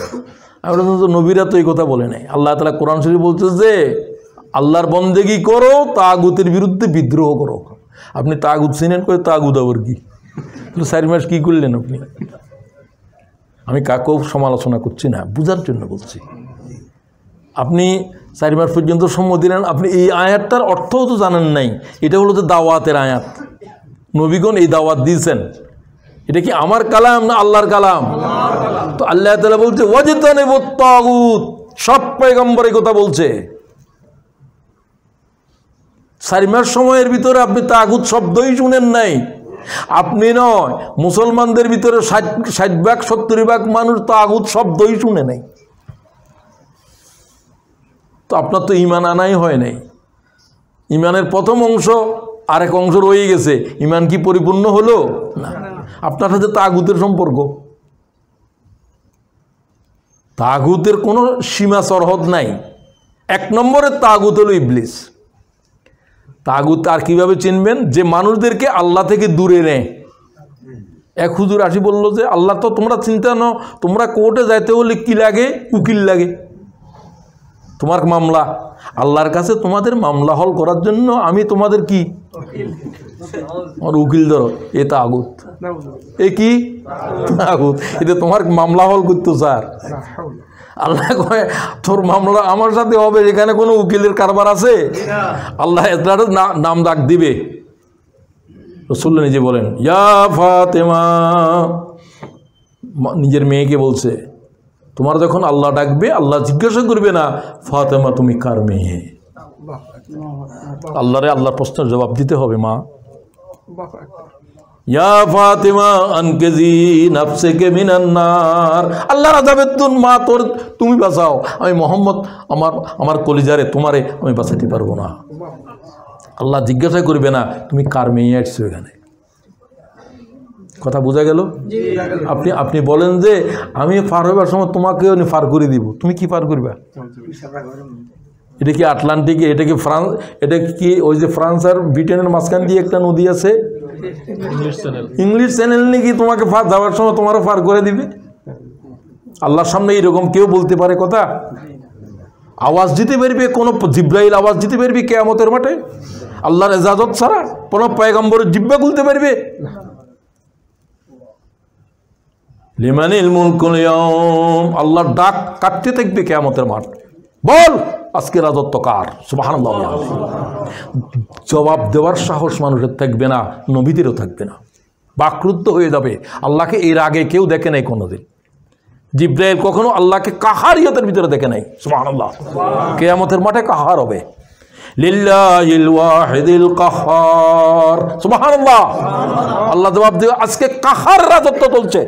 আমরা তো নবীরা তো এই কথা বলে নাই আল্লাহ তালা কোরআন শরীফ বলছে যে আল্লাহর বন্দেগি করো তাগুতের বিরুদ্ধে বিদ্রোহ করো আপনি তাগুত চিনেন করে তাগুদ আবার কি চারি মাস কী করলেন আপনি আমি কাকেও সমালোচনা করছি না বুঝার জন্য বলছি আপনি চারিবার পর্যন্ত সম্ম দিলেন আপনি এই আয়াতটার অর্থও তো জানেন নাই এটা হলো তো দাওয়াতের আয়াত নবীগণ এই দাওয়াত দিয়েছেন এটা কি আমার কালাম না আল্লাহর কালাম তো আল্লাহ তালা বলছে ওয়াজিতানে তাগুত সব পেগম্বর এই কথা বলছে মাস সময়ের ভিতরে আপনি তাগুত শব্দই শুনেন নাই আপনি নয় মুসলমানদের ভিতরে ষাট ষাট ভাগ সত্তর ভাগ মানুষ তাগুত শব্দই শুনে নেয় তো আপনার তো ইমান আনাই হয় নাই ইমানের প্রথম অংশ আরেক অংশ রয়ে গেছে ইমান কি পরিপূর্ণ হলো না আপনার সাথে তাগুতের সম্পর্ক তাগুতের কোনো সীমা সরহদ নাই এক নম্বরের তাগুত হলো ইবলিস তাগুত আর কিভাবে চিনবেন যে মানুষদেরকে আল্লাহ থেকে দূরে নেয় এক হুজুর আসি বললো যে আল্লাহ তো তোমরা চিন্তা ন তোমরা কোর্টে যাইতে হলে কি লাগে উকিল লাগে তোমার মামলা আল্লাহর কাছে তোমাদের মামলা হল করার জন্য আমি তোমাদের কি আমার উকিল ধরো এটা আগুত এ কি আগুত এটা তোমার মামলা হল করতো স্যার আল্লাহ কয়ে তোর মামলা আমার সাথে হবে এখানে কোনো উকিলের কারবার আছে আল্লাহ এতলাটা নাম ডাক দিবে রসুল্লা নিজে বলেন ইয়া ফাতেমা নিজের মেয়েকে বলছে তোমার যখন আল্লাহ ডাকবে আল্লাহ জিজ্ঞাসা করবে না ফাতেমা তুমি কার মেয়ে আল্লাহরে আল্লাহর প্রশ্নের জবাব দিতে হবে মা ইয়া ফাতেমা আনকেজি নাফসেকে মিনান্নার আল্লাহ রাজাবেদ্দুন মা তোর তুমি বাঁচাও আমি মোহাম্মদ আমার আমার কলিজারে তোমারে আমি বাঁচাতে পারবো না আল্লাহ জিজ্ঞাসা করবে না তুমি কার মেয়ে আসছো এখানে কথা বোঝা গেল আপনি আপনি বলেন যে আমি পার হইবার সময় তোমাকেও পার করে দিব তুমি কি পার করবা এটা কি আটলান্টিকে এটা কি ফ্রান্স এটা কি ওই যে ফ্রান্স আর ব্রিটেনের মাঝখান দিয়ে একটা নদী আছে ইংলিশ চ্যানেল নাকি তোমাকে ফার যাওয়ার সময় তোমারও ফার করে দিবে আল্লাহর সামনে এইরকম কেউ বলতে পারে কথা আওয়াজ দিতে পারবে কোনো জিব্রাইল আওয়াজ দিতে পারবে কেয়ামতের মাঠে আল্লাহর এজাজত ছাড়া কোনো পয়গম্বরের জিব্বা খুলতে পারবে লিমানিল মুলকুল আল্লাহর ডাক কাটতে থাকবে কেয়ামতের মাঠ বল আজকে রাজত্ব কার সুবাহান জবাব দেওয়ার সাহস মানুষের থাকবে না নবীদেরও থাকবে না বাক্রুদ্ধ হয়ে যাবে আল্লাহকে এর আগে কেউ দেখে নাই কোনোদিন জিব্রাইল কখনো আল্লাহকে কাহারিয়তের ভিতরে দেখে নাই সুবাহ কেয়ামতের মাঠে কাহার হবে ওয়াহিদিল আল্লাহ জবাব আজকে কাহার রাজত্ব চলছে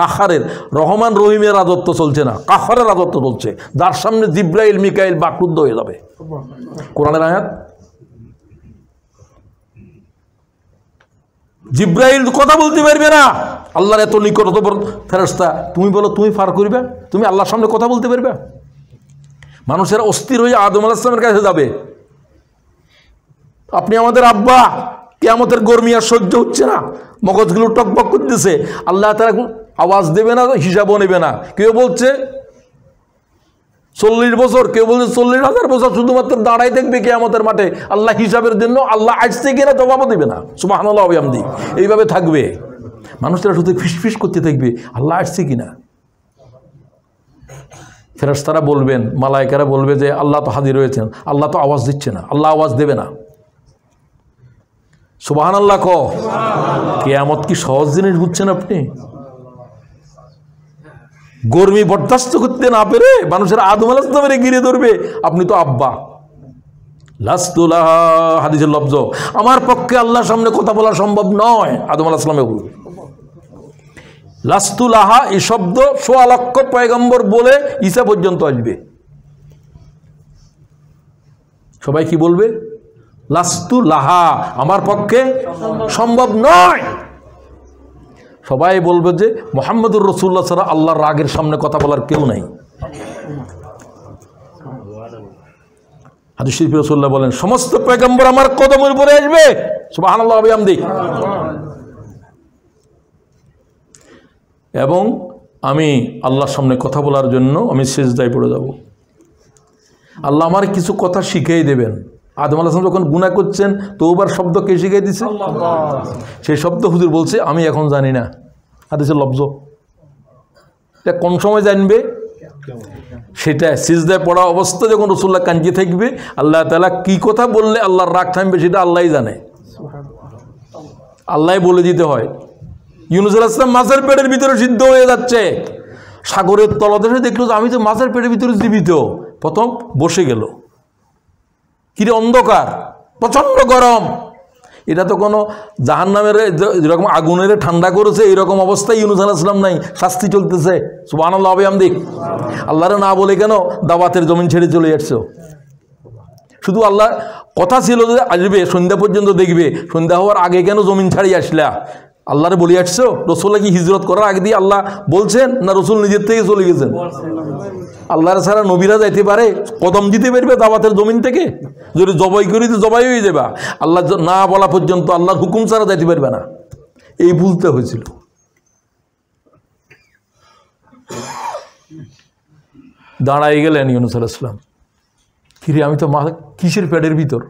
কাহারের রহমান রহিমের রাজত্ব চলছে না কাহারের রাজত্ব চলছে যার সামনে জিব্রাইল মিকাইল বাকরুদ্ধ হয়ে যাবে কোরআনের আয়াত জিব্রাইল কথা বলতে পারবে না আল্লাহর এত নিকট ফেরস্তা তুমি বলো তুমি ফার করবে তুমি আল্লাহর সামনে কথা বলতে পারবে মানুষের অস্থির হয়ে আদম আলাহামের কাছে যাবে আপনি আমাদের আব্বা কেয়ামতের গরমি আর সহ্য হচ্ছে না মগজগুলো টকবক করতেছে আল্লাহ তারা আওয়াজ দেবে না হিসাবও নেবে না কেউ বলছে চল্লিশ বছর কেউ বলছে চল্লিশ হাজার বছর শুধুমাত্র দাঁড়াই দেখবে কেয়ামতের মাঠে আল্লাহ হিসাবের জন্য আল্লাহ আসছে কিনা জবাবও দেবে না সুবাহ আল্লাহ এইভাবে থাকবে মানুষরা শুধু ফিসফিস করতে থাকবে আল্লাহ আসছে কিনা ফেরস্তারা বলবেন মালায়কারা বলবে যে আল্লাহ তো হাজির রয়েছেন আল্লাহ তো আওয়াজ দিচ্ছে না আল্লাহ আওয়াজ দেবে না সুবাহান আল্লাহ ক কেয়ামত কি সহজ জিনিস বুঝছেন আপনি গরমি বরদাস্ত করতে না পেরে মানুষের আদম আলাস্তামের গিরে ধরবে আপনি তো আব্বা লাস্তুল্লাহ হাদিসের লব্জ আমার পক্ষে আল্লাহর সামনে কথা বলা সম্ভব নয় আদম আলাহ বলবে আহা এই শব্দ সোয়ালক্ষ পয়গম্বর বলে ঈসা পর্যন্ত আসবে সবাই কি বলবে লাস্তু লাহা আমার পক্ষে সম্ভব নয় সবাই বলবে যে মোহাম্মদুর রসুল্লাহ সারা আল্লাহর রাগের সামনে কথা বলার কেউ নাই হাজির রসুল্লাহ বলেন সমস্ত পেগম্বর আমার কদমের উপরে আসবে সুবাহ আল্লাহ আবিয়াম দিক এবং আমি আল্লাহর সামনে কথা বলার জন্য আমি সেজদায় পড়ে যাব আল্লাহ আমার কিছু কথা শিখিয়ে দেবেন আদম আল্লাহাম যখন গুণা করছেন তৌবার শব্দ কে শিখিয়ে দিছে সেই শব্দ হুজুর বলছে আমি এখন জানি না হাদিসের লব্জ এটা কোন সময় জানবে সেটা সিজদায় পড়া অবস্থা যখন রসুল্লাহ কাঞ্জি থাকবে আল্লাহ তালা কি কথা বললে আল্লাহর রাগ থামবে সেটা আল্লাহ জানে আল্লাহ বলে দিতে হয় ইউনুস আসলাম মাছের পেটের ভিতরে সিদ্ধ হয়ে যাচ্ছে সাগরের তলদেশে দেখলো যে আমি তো মাছের পেটের ভিতরে জীবিত প্রথম বসে গেল কিরে অন্ধকার প্রচণ্ড গরম এটা তো কোনো জাহান নামের যেরকম আগুনের ঠান্ডা করেছে এরকম অবস্থায় ইউনুস আলাহিসাম নাই শাস্তি চলতেছে সুবাহ আল্লাহ হবে আমদিক আল্লাহরে না বলে কেন দাওয়াতের জমিন ছেড়ে চলে যাচ্ছে শুধু আল্লাহ কথা ছিল যে আসবে সন্ধ্যা পর্যন্ত দেখবে সন্ধ্যা হওয়ার আগে কেন জমিন ছাড়িয়ে আসলা আল্লাহরে বলে আসছো রসুল কি হিজরত করার আগে দিয়ে আল্লাহ বলছেন না রসুল নিজের থেকে চলে গেছেন আল্লাহর ছাড়া নবীরা যাইতে পারে কদম দিতে পারবে দাবাতের জমিন থেকে যদি জবাই করি তো জবাই হয়ে যাবা আল্লাহ না বলা পর্যন্ত আল্লাহর হুকুম ছাড়া যাইতে পারবে না এই বুঝতে হয়েছিল দাঁড়ায় গেলেন ইউনুসাল ইসলাম ফিরে আমি তো মা কিসের প্যাডের ভিতর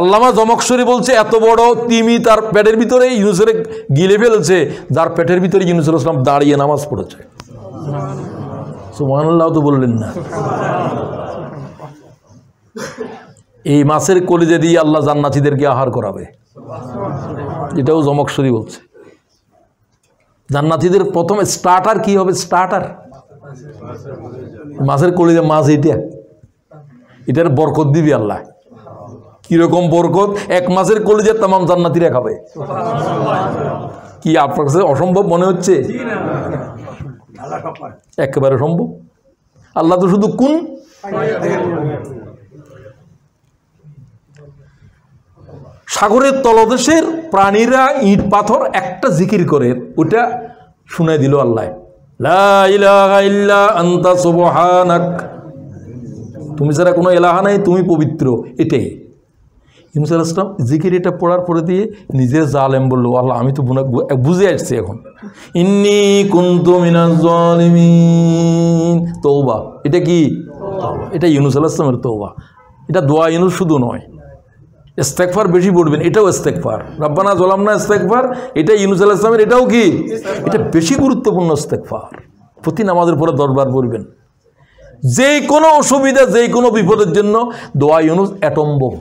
আল্লামা জমকসরি বলছে এত বড় তিমি তার পেটের ভিতরে ইউনুসের গিলে ফেলছে যার পেটের ভিতরে ইউনুসুল ইসলাম দাঁড়িয়ে নামাজ পড়েছে সুমানুল্লাহ তো বললেন না এই মাছের কলিজে দিয়ে আল্লাহ জান্নাতিদেরকে আহার করাবে এটাও জমকসরি বলছে জান্নাতিদের প্রথম স্টার্টার কি হবে স্টার্টার মাছের কলিজে মাছ এটা এটার বরকত দিবি আল্লাহ কিরকম বরকত এক মাসের কলেজে তামাম জান্নাতিরা খাবে কি আপনার কাছে অসম্ভব মনে হচ্ছে একেবারে সম্ভব আল্লাহ তো শুধু কোন সাগরের তলদেশের প্রাণীরা ইট পাথর একটা জিকির করে ওটা শুনে দিল আল্লাহ তুমি ছাড়া কোনো এলাহা নাই তুমি পবিত্র এটাই ইমসাল ইসলাম জিকির এটা পড়ার পরে দিয়ে নিজের জালেম বললো আল্লাহ আমি তো বুঝে আসছি এখন ইন্নি কুন্তু তৌবা এটা কি এটা ইউনুস আল্লাহ ইসলামের তৌবা এটা দোয়া ইউনুস শুধু নয় ইস্তেকফার বেশি পড়বেন এটাও ইস্তেকফার রাব্বানা জলাম না ইস্তেকফার এটা ইউনুস আল্লাহ ইসলামের এটাও কি এটা বেশি গুরুত্বপূর্ণ ইস্তেকফার প্রতি নামাজের পরে দরবার পড়বেন যে কোনো অসুবিধা যে কোনো বিপদের জন্য দোয়া ইউনুস অ্যাটম্বম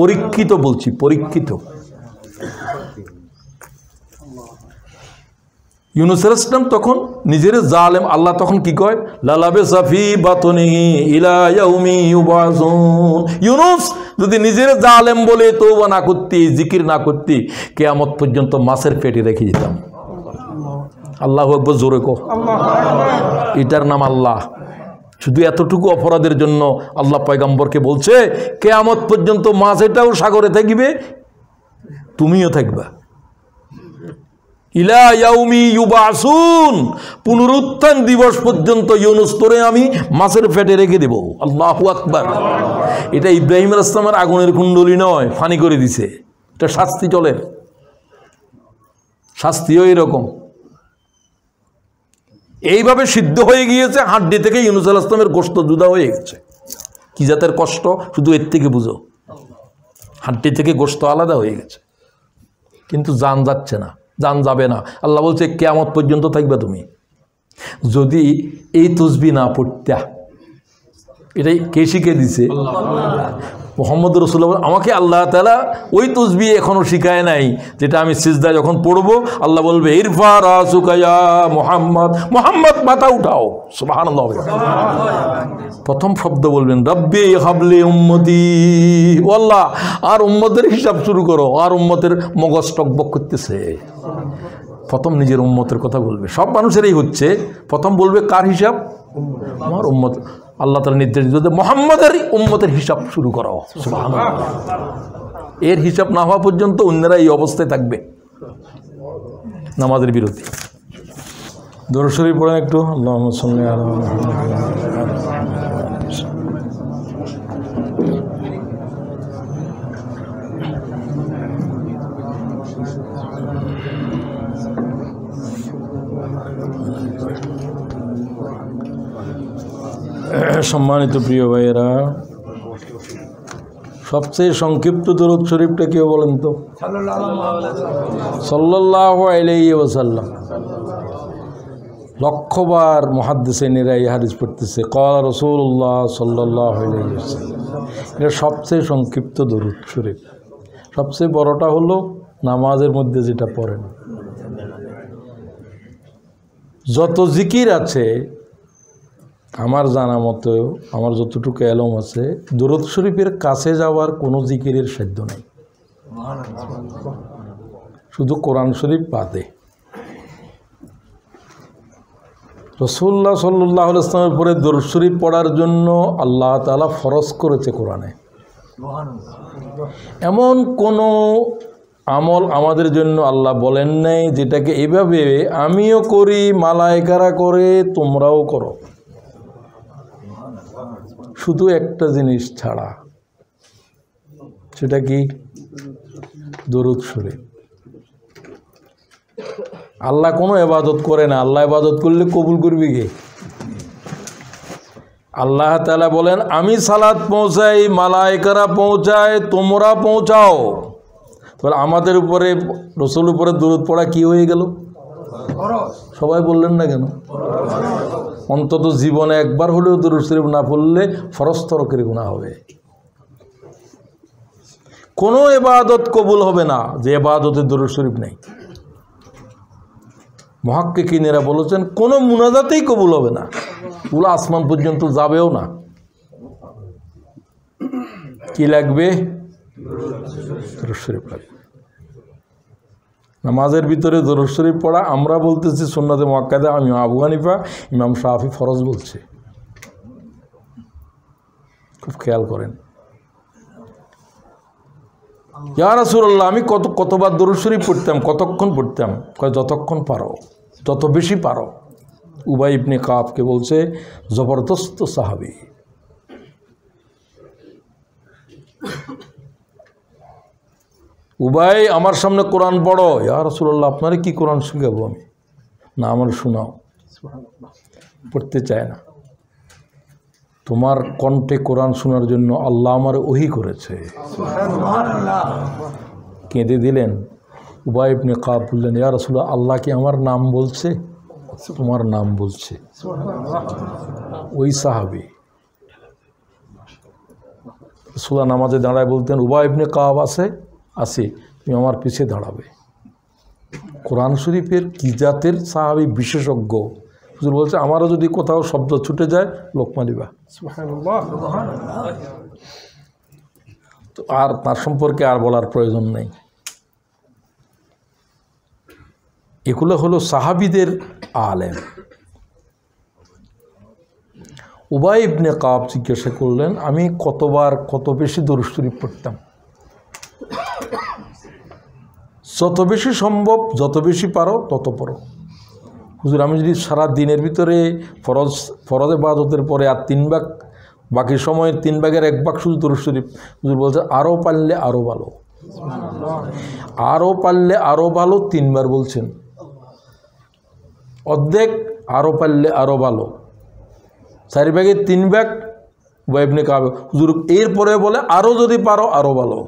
পরীক্ষিত বলছি পরীক্ষিত ইউনুসের তখন নিজের জালেম আল্লাহ তখন কি কয় লালাবে সাফি ইউনুস যদি নিজের জালেম বলে তো না করতি জিকির না করতি কেয়ামত পর্যন্ত মাছের পেটে রেখে দিতাম আল্লাহ জোরে কো এটার নাম আল্লাহ শুধু এতটুকু অপরাধের জন্য আল্লাহ পয়গাম্বরকে বলছে কেয়ামত পর্যন্ত মাছ এটাও সাগরে থাকবে তুমিও থাকবা ইলা ইয়াউমি ইউবাসুন পুনরুত্থান দিবস পর্যন্ত ইউনস্তরে আমি মাছের ফেটে রেখে দেব আল্লাহ আকবার এটা ইব্রাহিম আলাইসলামের আগুনের কুণ্ডলি নয় ফানি করে দিছে এটা শাস্তি চলে শাস্তিও এরকম এইভাবে সিদ্ধ হয়ে গিয়েছে হাড্ডি থেকে ইউনুস আল ইসলামের গোস্ত জুদা হয়ে গেছে কি জাতের কষ্ট শুধু এর থেকে বুঝো হাড্ডি থেকে গোস্ত আলাদা হয়ে গেছে কিন্তু যান যাচ্ছে না যান যাবে না আল্লাহ বলছে কেমত পর্যন্ত থাকবে তুমি যদি এই তসবি না পড়তে এটাই কে শিখে দিছে মোহাম্মদ রসুল্লাহ আমাকে আল্লাহ তালা ওই তসবি এখনও শিখায় নাই যেটা আমি সিজদা যখন পড়বো আল্লাহ বলবে ইরফা রাসুকায়া মোহাম্মদ মোহাম্মদ মাথা উঠাও সুবাহান প্রথম শব্দ বলবেন রব্বে হাবলে উম্মতি আল্লাহ আর উম্মতের হিসাব শুরু করো আর উম্মতের মগজ টকবক করতেছে প্রথম নিজের উম্মতের কথা বলবে সব মানুষেরই হচ্ছে প্রথম বলবে কার হিসাব আমার উম্মত আল্লাহ তালা নির্দেশ দিল যে মোহাম্মদের উম্মতের হিসাব শুরু করা এর হিসাব না হওয়া পর্যন্ত অন্যরা এই অবস্থায় থাকবে নামাজের বিরতি দর্শরী পড়ে একটু আল্লাহ সম্মানিত প্রিয় ভাইয়েরা সবচেয়ে সংক্ষিপ্ত দরদ শরীফটা কেউ বলেন তো সাল্লাহ আলাইসাল্লাম লক্ষবার মহাদ্দেসেনেরা এই হাদিস পড়তেছে কল রসুল্লাহ সাল্লাহ এটা সবচেয়ে সংক্ষিপ্ত দরুদ শরীফ সবচেয়ে বড়টা হলো নামাজের মধ্যে যেটা পড়েন যত জিকির আছে আমার জানা মতো আমার যতটুকু অ্যালম আছে দরদ শরীফের কাছে যাওয়ার কোনো জিকিরের সাধ্য নেই শুধু কোরআন শরীফ বাদে রসুল্লাহ সাল্লাহ ইসলামের পরে দরদ শরীফ পড়ার জন্য আল্লাহ তালা ফরজ করেছে কোরআনে এমন কোনো আমল আমাদের জন্য আল্লাহ বলেন নাই যেটাকে এভাবে আমিও করি মালায়কারা করে তোমরাও করো শুধু একটা জিনিস ছাড়া সেটা কি দরুদ শরীফ আল্লাহ কোনো এবাদত করে না আল্লাহ এবাদত করলে কবুল করবি কে আল্লাহ তালা বলেন আমি সালাদ পৌঁছাই মালায়কারা পৌঁছায় তোমরা পৌঁছাও তাহলে আমাদের উপরে রসুল উপরে দূরত পড়া কি হয়ে গেল সবাই বললেন না কেন অন্তত জীবনে একবার হলেও দরুদ শরীফ না পড়লে ফরস্তরকের গুণা হবে কোনো এবাদত কবুল হবে না যে এবাদতে দরুদ শরীফ নেই মহাক্কিনেরা বলেছেন কোনো মুনাজাতেই কবুল হবে না পুরো আসমান পর্যন্ত যাবেও না কি লাগবে দরুদ শরীফ লাগবে নামাজের ভিতরে দরুদ শরীফ পড়া আমরা বলতেছি সুন্নাতে মক্কাদা আমি আবু হানিফা ইমাম শাহাফি ফরজ বলছে খুব খেয়াল করেন ইয়া রাসুল্লাহ আমি কত কতবার দরুদ শরীফ পড়তাম কতক্ষণ পড়তাম কয় যতক্ষণ পারো যত বেশি পারো উবাই ইবনে কাপকে বলছে জবরদস্ত সাহাবি উবাই আমার সামনে কোরআন পড়ো ইয়া রসুল্লাহ আপনারে কি কোরআন শুকাবো আমি না আমার শোনাও পড়তে চায় না তোমার কণ্ঠে কোরআন শোনার জন্য আল্লাহ আমার ওহি করেছে কেঁদে দিলেন আপনি কাপ বললেন ইয়া রসুল্লাহ আল্লাহ কি আমার নাম বলছে তোমার নাম বলছে ওই সাহাবি সুলা নামাজে দাঁড়ায় বলতেন উবাইবনে কাব আছে আসে তুমি আমার পিছিয়ে দাঁড়াবে কোরআন শরীফের কি জাতের সাহাবি বিশেষজ্ঞ হুজুর বলছে আমারও যদি কোথাও শব্দ ছুটে যায় লোক মারিবা তো আর তার সম্পর্কে আর বলার প্রয়োজন নেই এগুলো হলো সাহাবিদের আলেম উবাই ইবনে কাব জিজ্ঞাসা করলেন আমি কতবার কত বেশি দরুস্তরি পড়তাম যত বেশি সম্ভব যত বেশি পারো তত পড়ো হুজুর আমি যদি সারা দিনের ভিতরে ফরজ ফরজে বাদতের পরে আর তিন ভাগ বাকি সময়ের তিন ভাগের এক ভাগ শুধু তরু শরীফ হুজুর বলছে আরও পারলে আরও ভালো আরও পারলে আরও ভালো তিনবার বলছেন অর্ধেক আরও পারলে আরও ভালো চারি ভাগের তিন ভাগ ওয়েবনে কাবে হুজুর এরপরে বলে আরও যদি পারো আরও ভালো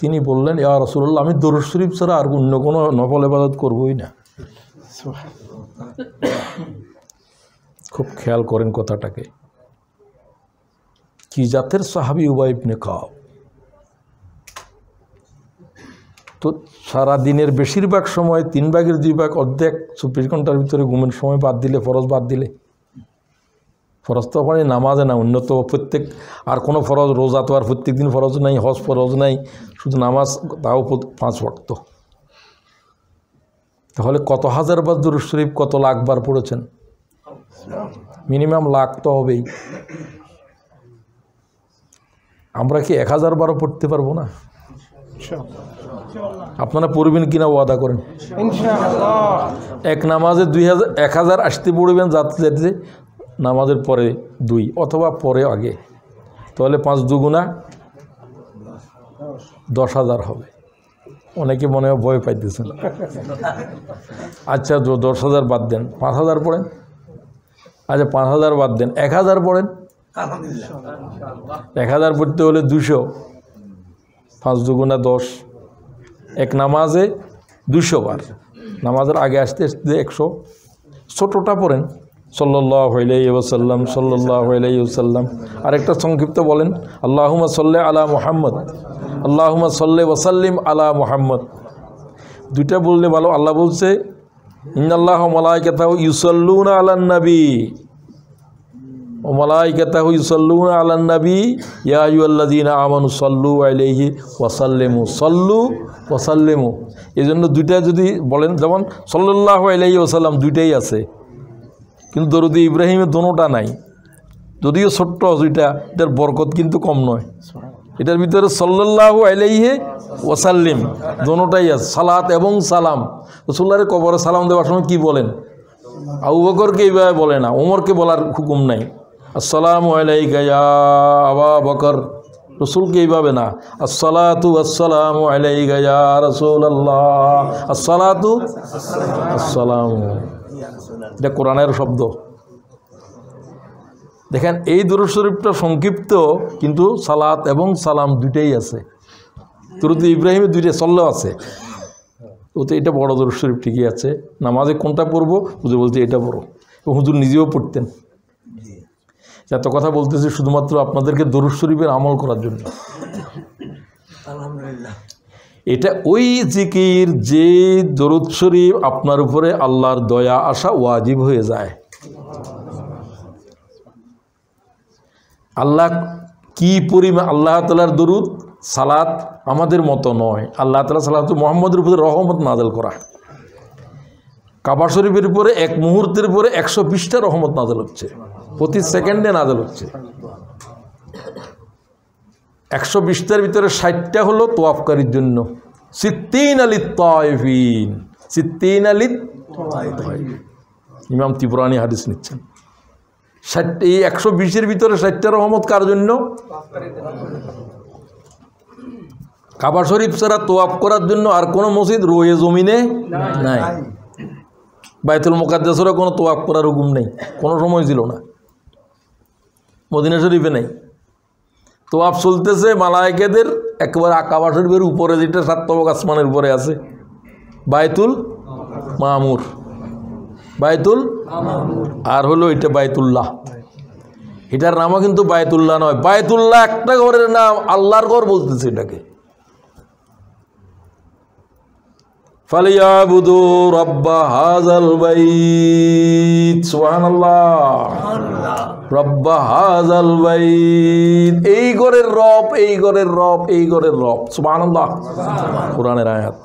তিনি বললেন ইয়া রসুল্লাহ আমি দরুদ শরীফ ছাড়া আর অন্য কোনো নফল এবাদত করবই না খুব খেয়াল করেন কথাটাকে কি জাতের সাহাবি উবাই ইবনে খাও তো সারা দিনের বেশিরভাগ সময় তিন ভাগের দুই ভাগ অর্ধেক চব্বিশ ঘন্টার ভিতরে ঘুমের সময় বাদ দিলে ফরজ বাদ দিলে ফরজ তো মানে নামাজে না উন্নত প্রত্যেক আর কোনো ফরজ রোজা তো আর প্রত্যেক দিন ফরজ নাই হজ ফরজ নাই শুধু নামাজ তাও পাঁচ ভক্ত তাহলে কত হাজার বার দুরুদ শরীফ কত লাখবার পড়েছেন মিনিমাম লাখ তো হবেই আমরা কি এক হাজার বারও পড়তে পারবো না আপনারা পড়বেন কিনা ওয়াদা করেন এক নামাজে দুই হাজার এক হাজার আসতে পড়বেন যাতে যাতে নামাজের পরে দুই অথবা পরে আগে তাহলে পাঁচ দুগুণা দশ হাজার হবে অনেকে মনে হয় ভয় পাইতেছেন আচ্ছা দশ হাজার বাদ দেন পাঁচ হাজার পড়েন আচ্ছা পাঁচ হাজার বাদ দেন এক হাজার পড়েন এক হাজার পড়তে হলে দুশো পাঁচ দুগুণা দশ এক নামাজে দুশো বার নামাজের আগে আসতে আসতে একশো ছোটোটা পড়েন সল্ল্লাহ ওসাল্লাম সল্ল্লাহ ওসাল্লাম আরেকটা সংক্ষিপ্ত বলেন আল্লাহুমা সল্লে আলা মোহাম্মদ আল্লাহুমা সল্লে ওসাল্লিম আলা মোহাম্মদ দুইটা বললে ভালো আল্লাহ বলছে ইন্দাল্লাহ মালাইকাতাহ ইউসল্লুনা আলান্নবী ও মালাইকাতাহ ইউসল্লুনা আলান্নবী ইয়াউল্লাদিনা আমানু সল্লু আলহি ওয়াসাল্লিমু সল্লু ওয়াসাল্লিমু এই জন্য দুইটা যদি বলেন যেমন সল্লাহ আলহি ওসাল্লাম দুইটাই আছে কিন্তু দরুদি ইব্রাহিমে দোনোটা নাই যদিও ছোট্ট দুইটা এটার বরকত কিন্তু কম নয় এটার ভিতরে সল্লাহু আলাইহে ওয়াসাল্লিম দনোটাই আছে সালাত এবং সালাম রসুল্লাহরে কবরে সালাম দেওয়ার সময় কী বলেন আউ বকরকে এইভাবে বলে না ওমরকে বলার হুকুম নাই আসসালাম আবা বকর রসুলকে এইভাবে না আসসালাতু আসসালাম আলাই গায়া রসুল আল্লাহ আসসালাতু আসসালাম এটা কোরআনের শব্দ দেখেন এই দুরুদ শরীফটা সংক্ষিপ্ত কিন্তু সালাত এবং সালাম দুইটাই আছে তুরুত ইব্রাহিমের দুইটা সল্লাহ আছে ওতে এটা বড় দুরুদ শরীফ ঠিকই আছে নামাজে কোনটা পড়বো হুজুর বলতে এটা পড়ো হুজুর নিজেও পড়তেন এত কথা বলতেছি শুধুমাত্র আপনাদেরকে দরুদ শরীফের আমল করার জন্য আলহামদুলিল্লাহ এটা ওই জিকির যে দরুদ শরীফ আপনার উপরে আল্লাহর দয়া আসা ওয়াজিব হয়ে যায় আল্লাহ কি পরিমাণ আল্লাহ তালার দরুদ সালাত আমাদের মতো নয় আল্লাহ তালা সালাত মোহাম্মদের উপরে রহমত নাজাল করা কাবা শরীফের উপরে এক মুহূর্তের উপরে একশো বিশটা রহমত নাজাল হচ্ছে প্রতি সেকেন্ডে নাজাল হচ্ছে একশো বিশটার ভিতরে ষাটটা হলো তোয়াফকারীর জন্য সিদ্দিন আলী তয়ফিন সিদ্দিন আলী ইমাম ত্রিপুরানি হাদিস নিচ্ছেন ষাট এই একশো বিশের ভিতরে ষাটটা রহমত কার জন্য কাবা শরীফ ছাড়া তোয়াফ করার জন্য আর কোনো মসজিদ রোয়ে জমিনে নাই বাইতুল মোকাদ্দাসেরও কোনো তোয়াফ করার হুকুম নেই কোনো সময় ছিল না মদিনা শরীফে নেই তোয়াপ চলতেছে মালায়কেদের একেবারে আঁকা শরীফের উপরে যেটা সাতবক আসমানের উপরে আছে বায়তুল মামুর বায়তুল আর হলো এটা বায়তুল্লাহ এটার নামও কিন্তু বায়তুল্লাহ নয় বায়তুল্লাহ একটা ঘরের নাম আল্লাহর ঘর বলতেছে এটাকে ফালিয়াবুদু রব্বা হাজাল বাইত সুবহানাল্লাহ রব্বা হাজাল বাইত এই ঘরের রব এই ঘরের রব এই ঘরের রব সুবহানাল্লাহ কোরআনের আয়াত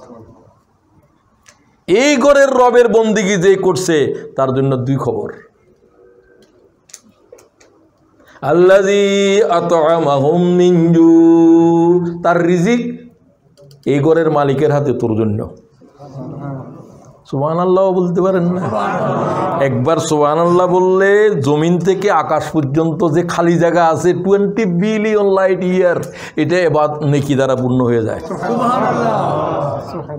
এই ঘরের রবের বন্দিগি যে করছে তার জন্য দুই খবর আল্লাজি আতআমাহুম মিনজু তার রিজিক এই ঘরের মালিকের হাতে তোর জন্য সুবান আল্লাহ বলতে পারেন না একবার সুবান আল্লাহ বললে জমিন থেকে আকাশ পর্যন্ত যে খালি জায়গা আছে টোয়েন্টি বিলিয়ন লাইট ইয়ার এটা এবার নেকি দ্বারা পূর্ণ হয়ে যায়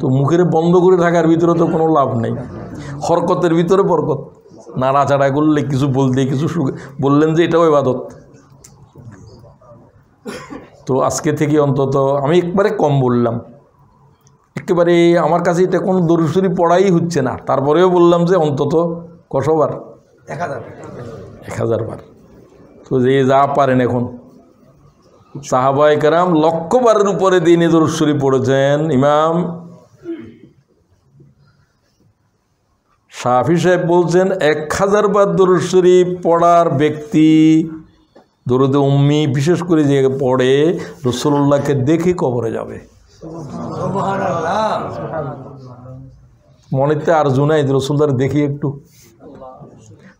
তো মুখের বন্ধ করে থাকার ভিতরে তো কোনো লাভ নেই হরকতের ভিতরে বরকত নাড়াচাড়া করলে কিছু বলতে কিছু বললেন যে এটাও এবাদত তো আজকে থেকে অন্তত আমি একবারে কম বললাম একেবারে আমার কাছে এটা কোনো দরুসুরি পড়াই হচ্ছে না তারপরেও বললাম যে অন্তত কতবার এক হাজার এক হাজার বার তো যে যা পারেন এখন সাহাবাই কারাম লক্ষবারের উপরে দিনে দরুসুরি পড়েছেন ইমাম শাহি সাহেব বলছেন এক হাজার বার পড়ার ব্যক্তি দরুদ উম্মি বিশেষ করে যে পড়ে রসুল্লাহকে দেখে কবরে যাবে মনেতে আর জুনাইদ রসুলদার দেখি একটু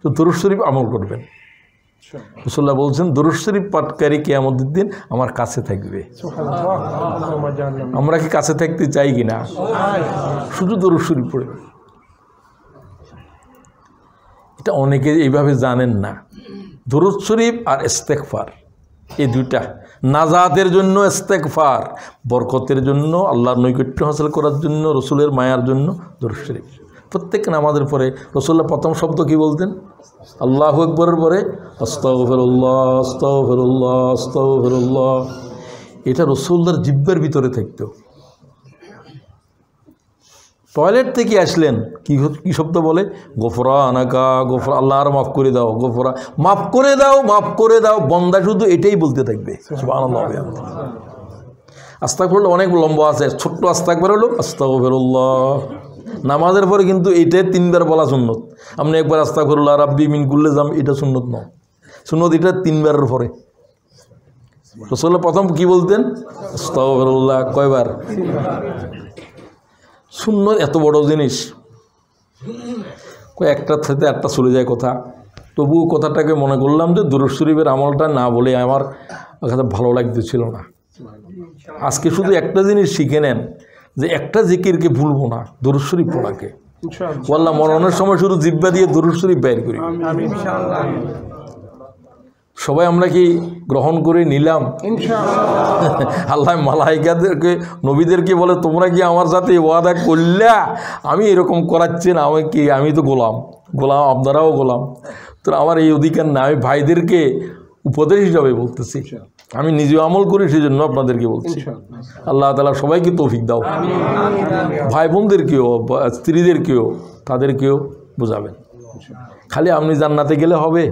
তো দুরুশ শরীফ আমল করবেন রসুল্লাহ বলছেন দুরুশ শরীফ পাটকারী কেয়ামতের দিন আমার কাছে থাকবে আমরা কি কাছে থাকতে চাই কি না শুধু দুরুশ শরীফ পড়ে এটা অনেকে এইভাবে জানেন না দুরুদ শরীফ আর ইস্তেকফার এই দুইটা নাজাতের জন্য ইস্তেকফার বরকতের জন্য আল্লাহর নৈকট্য হাসিল করার জন্য রসুলের মায়ার জন্য দরুদ প্রত্যেক নামাজের পরে রসুল্লাহ প্রথম শব্দ কি বলতেন আল্লাহ আকবরের পরে আস্তাফেরুল্লাহ আস্তাফেরুল্লাহ ফেরুল্লাহ এটা রসুল্লার জিব্বের ভিতরে থাকতো টয়লেট থেকে আসলেন কি কি শব্দ বলে গোফরা আনাকা গোফরা আল্লাহ আর মাফ করে দাও গোফরা মাফ করে দাও মাফ করে দাও বন্দা শুধু এটাই বলতে থাকবে আস্তাক ফেরল অনেক লম্বা আছে ছোট্ট আস্তাক বেরোলো আস্তাক ফেরুল্লাহ নামাজের পরে কিন্তু এটাই তিনবার বলা সুন্নত আপনি একবার আস্তাক ফেরুল্লাহ রাব্বি মিন করলে যাম এটা সুন্নত ন সুন্নত এটা তিনবারের পরে প্রথম কি বলতেন আস্তাক ফেরুল্লাহ কয়বার শূন্য এত বড় জিনিস একটার সাথে একটা চলে যায় কথা তবুও কথাটাকে মনে করলাম যে দুরুদ শরীফের আমলটা না বলে আমার কাছে ভালো লাগতেছিল না আজকে শুধু একটা জিনিস শিখে নেন যে একটা জিকিরকে ভুলবো না দুরুদ শরীফ পড়াকে বললাম মরণের সময় শুধু জিব্বা দিয়ে দুরুদ শরীফ বের করি সবাই আমরা কি গ্রহণ করে নিলাম আল্লাহ মালাইকাদেরকে নবীদেরকে বলে তোমরা কি আমার সাথে ওয়াদা করলা আমি এরকম করাচ্ছেন আমি কি আমি তো গোলাম গোলাম আপনারাও গোলাম তো আমার এই অধিকার না আমি ভাইদেরকে উপদেশ হিসাবে বলতেছি আমি নিজে আমল করি সেই জন্য আপনাদেরকে বলছি আল্লাহ তালা সবাইকে তৌফিক দাও ভাই বোনদেরকেও স্ত্রীদেরকেও তাদেরকেও বোঝাবেন খালি আপনি জান্নাতে গেলে হবে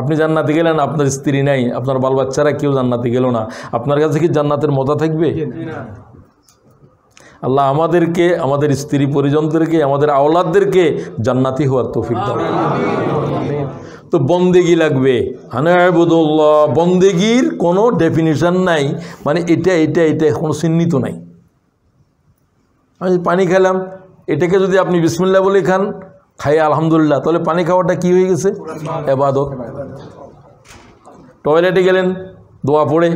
আপনি জান্নাতে গেলেন আপনার স্ত্রী নাই আপনার বাল বাচ্চারা কেউ জান্নাতে গেল না আপনার কাছে কি জান্নাতের মজা থাকবে আল্লাহ আমাদেরকে আমাদের স্ত্রী পরিজনদেরকে আমাদের আওলাদদেরকে জান্নাতি হওয়ার তৌফিক দাও তো বন্দেগি লাগবে হানাবুদুল্লাহ বন্দেগির কোনো ডেফিনেশন নাই মানে এটা এটা এটা কোনো চিহ্নিত নাই আমি পানি খেলাম এটাকে যদি আপনি বিসমিল্লা বলে খান খাই আলহামদুলিল্লাহ তাহলে পানি খাওয়াটা কি হয়ে গেছে এবাদত টয়লেটে গেলেন দোয়া পড়ে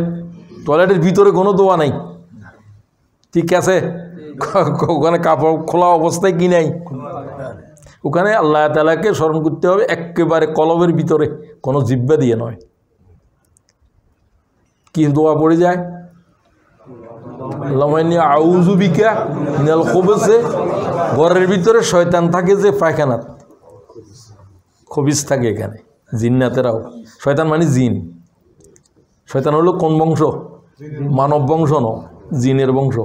টয়লেটের ভিতরে কোনো দোয়া নাই ঠিক আছে ওখানে কাপড় খোলা অবস্থায় কি নাই ওখানে আল্লাহ তালাকে স্মরণ করতে হবে একেবারে কলমের ভিতরে কোনো জিব্বা দিয়ে নয় কি দোয়া পড়ে যায় ঘরের ভিতরে শয়তান থাকে যে পায়খানাত খবিস থাকে এখানে জিন্নাতেরাও শয়তান মানে জিন শয়তান হলো কোন বংশ মানব বংশ ন জিনের বংশ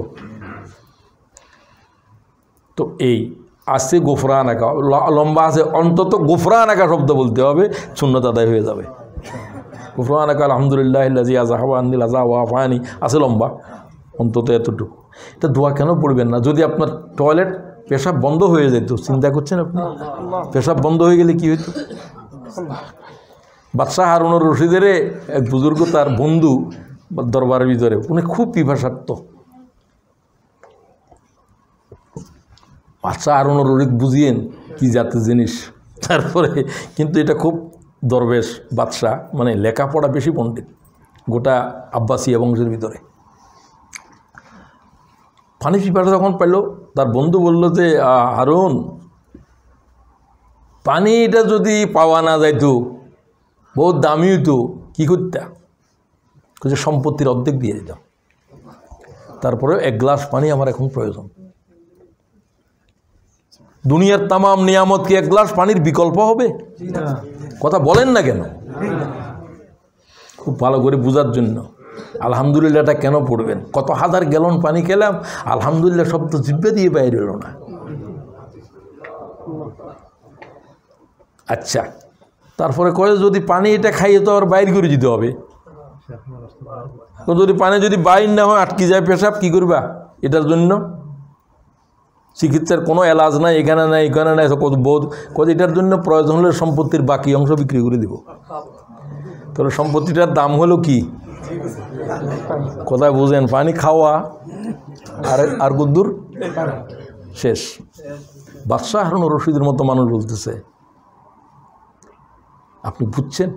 তো এই আসছে গোফরান একা লম্বা আছে অন্তত গোফরান একা শব্দ বলতে হবে শূন্যত আদায় হয়ে যাবে গোফরান একা আলহামদুলিল্লাহ আজাহাবান্দিল আজা ওয়াফানি আছে লম্বা অন্তত এতটুকু এটা দোয়া কেন পড়বেন না যদি আপনার টয়লেট পেশাব বন্ধ হয়ে যেত চিন্তা করছেন আপনি পেশাব বন্ধ হয়ে গেলে কী হইত বাদশাহ হারুনুর রশিদের এক বুজুর্গ তার বন্ধু দরবারের ভিতরে উনি খুব পিভাসার্থ বাদশাহ হারুনুর রশিদ বুঝিয়েন কি জাতের জিনিস তারপরে কিন্তু এটা খুব দরবেশ বাদশাহ মানে লেখাপড়া বেশি পণ্ডিত গোটা আব্বাসিয়া বংশের ভিতরে পানি পিপাসা যখন পেল তার বন্ধু বলল যে হারুন পানিটা যদি পাওয়া না যাইতো বহুত দামিও তো কী করতাম কিছু সম্পত্তির অর্ধেক দিয়ে দিতাম তারপরে এক গ্লাস পানি আমার এখন প্রয়োজন দুনিয়ার তামাম নিয়ামত কি এক গ্লাস পানির বিকল্প হবে কথা বলেন না কেন খুব ভালো করে বোঝার জন্য আলহামদুলিল্লাহটা কেন পড়বেন কত হাজার গ্যালন পানি খেলাম আলহামদুলিল্লাহ শব্দ জিব্বে দিয়ে বাইরে এলো না আচ্ছা তারপরে কয়ে যদি পানি এটা খাইয়ে তো আবার বাইর করে দিতে হবে তো যদি পানি যদি বাইর না হয় আটকে যায় পেশাব কি করবা এটার জন্য চিকিৎসার কোনো এলাজ নাই এখানে নাই এখানে নাই কত বোধ কত এটার জন্য প্রয়োজন হলে সম্পত্তির বাকি অংশ বিক্রি করে দিব তাহলে সম্পত্তিটার দাম হলো কি কোথায় বুঝেন পানি খাওয়া আর আর গুদ্দুর শেষ বাদশাহ হারুন রশিদের মতো মানুষ বলতেছে আপনি বুঝছেন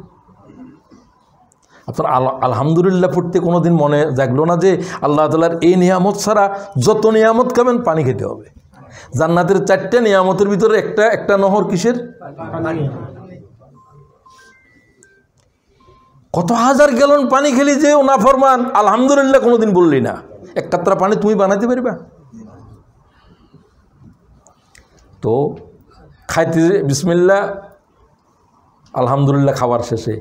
আপনার আলহামদুলিল্লাহ পড়তে কোনো দিন মনে জাগলো না যে আল্লাহ তালার এই নিয়ামত ছাড়া যত নিয়ামত খাবেন পানি খেতে হবে জান্নাতের চারটে নিয়ামতের ভিতরে একটা একটা নহর কিসের কত হাজার গ্যালন পানি খেলি যে ওনা ফরমান আলহামদুলিল্লাহ কোনোদিন বললি না এক কাত্রা পানি তুমি বানাতে পারিবা তো খাইতে বিসমিল্লা আলহামদুলিল্লাহ খাবার শেষে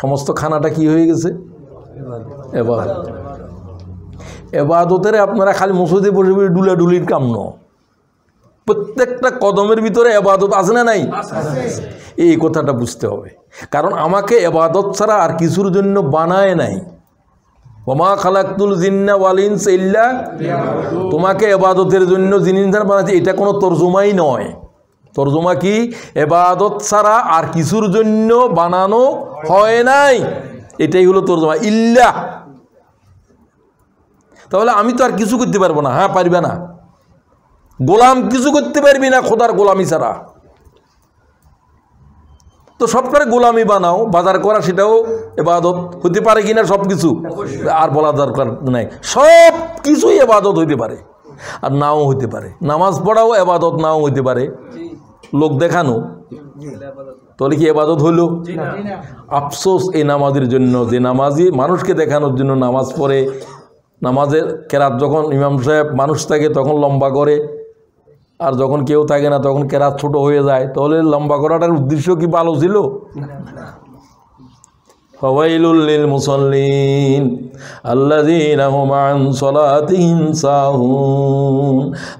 সমস্ত খানাটা কি হয়ে গেছে এবার এবাদতের আপনারা খালি মসজিদে বসে বসে ডুলাডুলির কাম ন প্রত্যেকটা কদমের ভিতরে এবাদত আছে না নাই এই কথাটা বুঝতে হবে কারণ আমাকে এবাদত ছাড়া আর কিছুর জন্য বানায় নাই ওমা খালাকুল জিন্না ওয়ালিনা তোমাকে এবাদতের জন্য জিনিস বানাচ্ছে এটা কোনো তর্জমাই নয় তর্জমা কি এবাদত ছাড়া আর কিছুর জন্য বানানো হয় নাই এটাই হলো তর্জমা ইল্লা তাহলে আমি তো আর কিছু করতে পারবো না হ্যাঁ পারবে না গোলাম কিছু করতে পারবি না খোদার গোলামি ছাড়া তো সবটার গোলামি বানাও বাজার করা সেটাও এবাদত হতে পারে কিনা সব কিছু আর বলা দরকার নাই সব কিছুই এবাদত হইতে পারে আর নাও হইতে পারে নামাজ পড়াও এবাদত নাও হইতে পারে লোক দেখানো তাহলে কি এবাদত হইল আফসোস এই নামাজের জন্য যে নামাজি মানুষকে দেখানোর জন্য নামাজ পড়ে নামাজের কেরাত যখন ইমাম সাহেব মানুষ থাকে তখন লম্বা করে আর যখন কেউ থাকে না তখন কেরাত ছোট হয়ে যায় তাহলে লম্বা করাটার উদ্দেশ্য কি ভালো ছিল ফওয়াইলুল্লিল মুসল্লিন আল্লাযীনা হুম আন সলাতিহিম সাহুন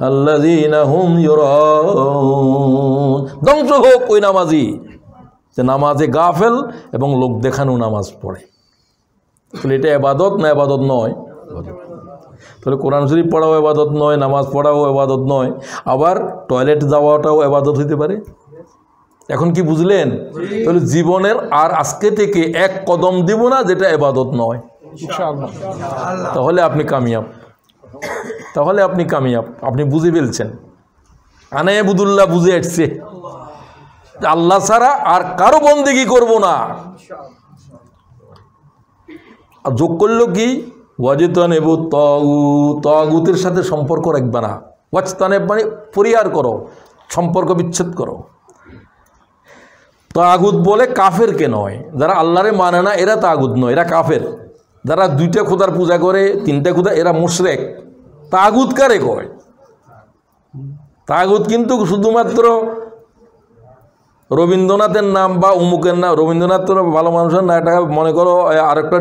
আল্লাযীনা হুম ইউরাউন ধ্বংস হোক ওই নামাজি যে নামাজে গাফেল এবং লোক দেখানো নামাজ পড়ে তাহলে এটা এবাদত না এবাদত নয় তাহলে কোরআন শরীফ পড়াও এবাদত নয় নামাজ পড়াও এবাদত নয় আবার টয়লেট যাওয়াটাও এবাদত হইতে পারে এখন কি বুঝলেন তাহলে জীবনের আর আজকে থেকে এক কদম দিব না যেটা এবাদত নয় তাহলে আপনি কামিয়াব তাহলে আপনি কামিয়াব আপনি বুঝে ফেলছেন আনায়াবুদুল্লাহ বুঝে আসছে আল্লাহ ছাড়া আর কারো বন্দেগি করব না আর যোগ করলো কি এব তগু তগুতের সাথে সম্পর্ক রাখবে না ওয়াজতানেব মানে পরিহার করো সম্পর্ক বিচ্ছেদ করো তাগুদ বলে কাফেরকে নয় যারা আল্লাহরে মানে না এরা তাগুদ নয় এরা কাফের যারা দুইটা খোদার পূজা করে তিনটা খোদা এরা মুশরেক তাগুদ কারে কয় তাগুদ কিন্তু শুধুমাত্র রবীন্দ্রনাথের নাম বা অমুকের নাম রবীন্দ্রনাথ তো ভালো মানুষের না এটা মনে করো আরেকটা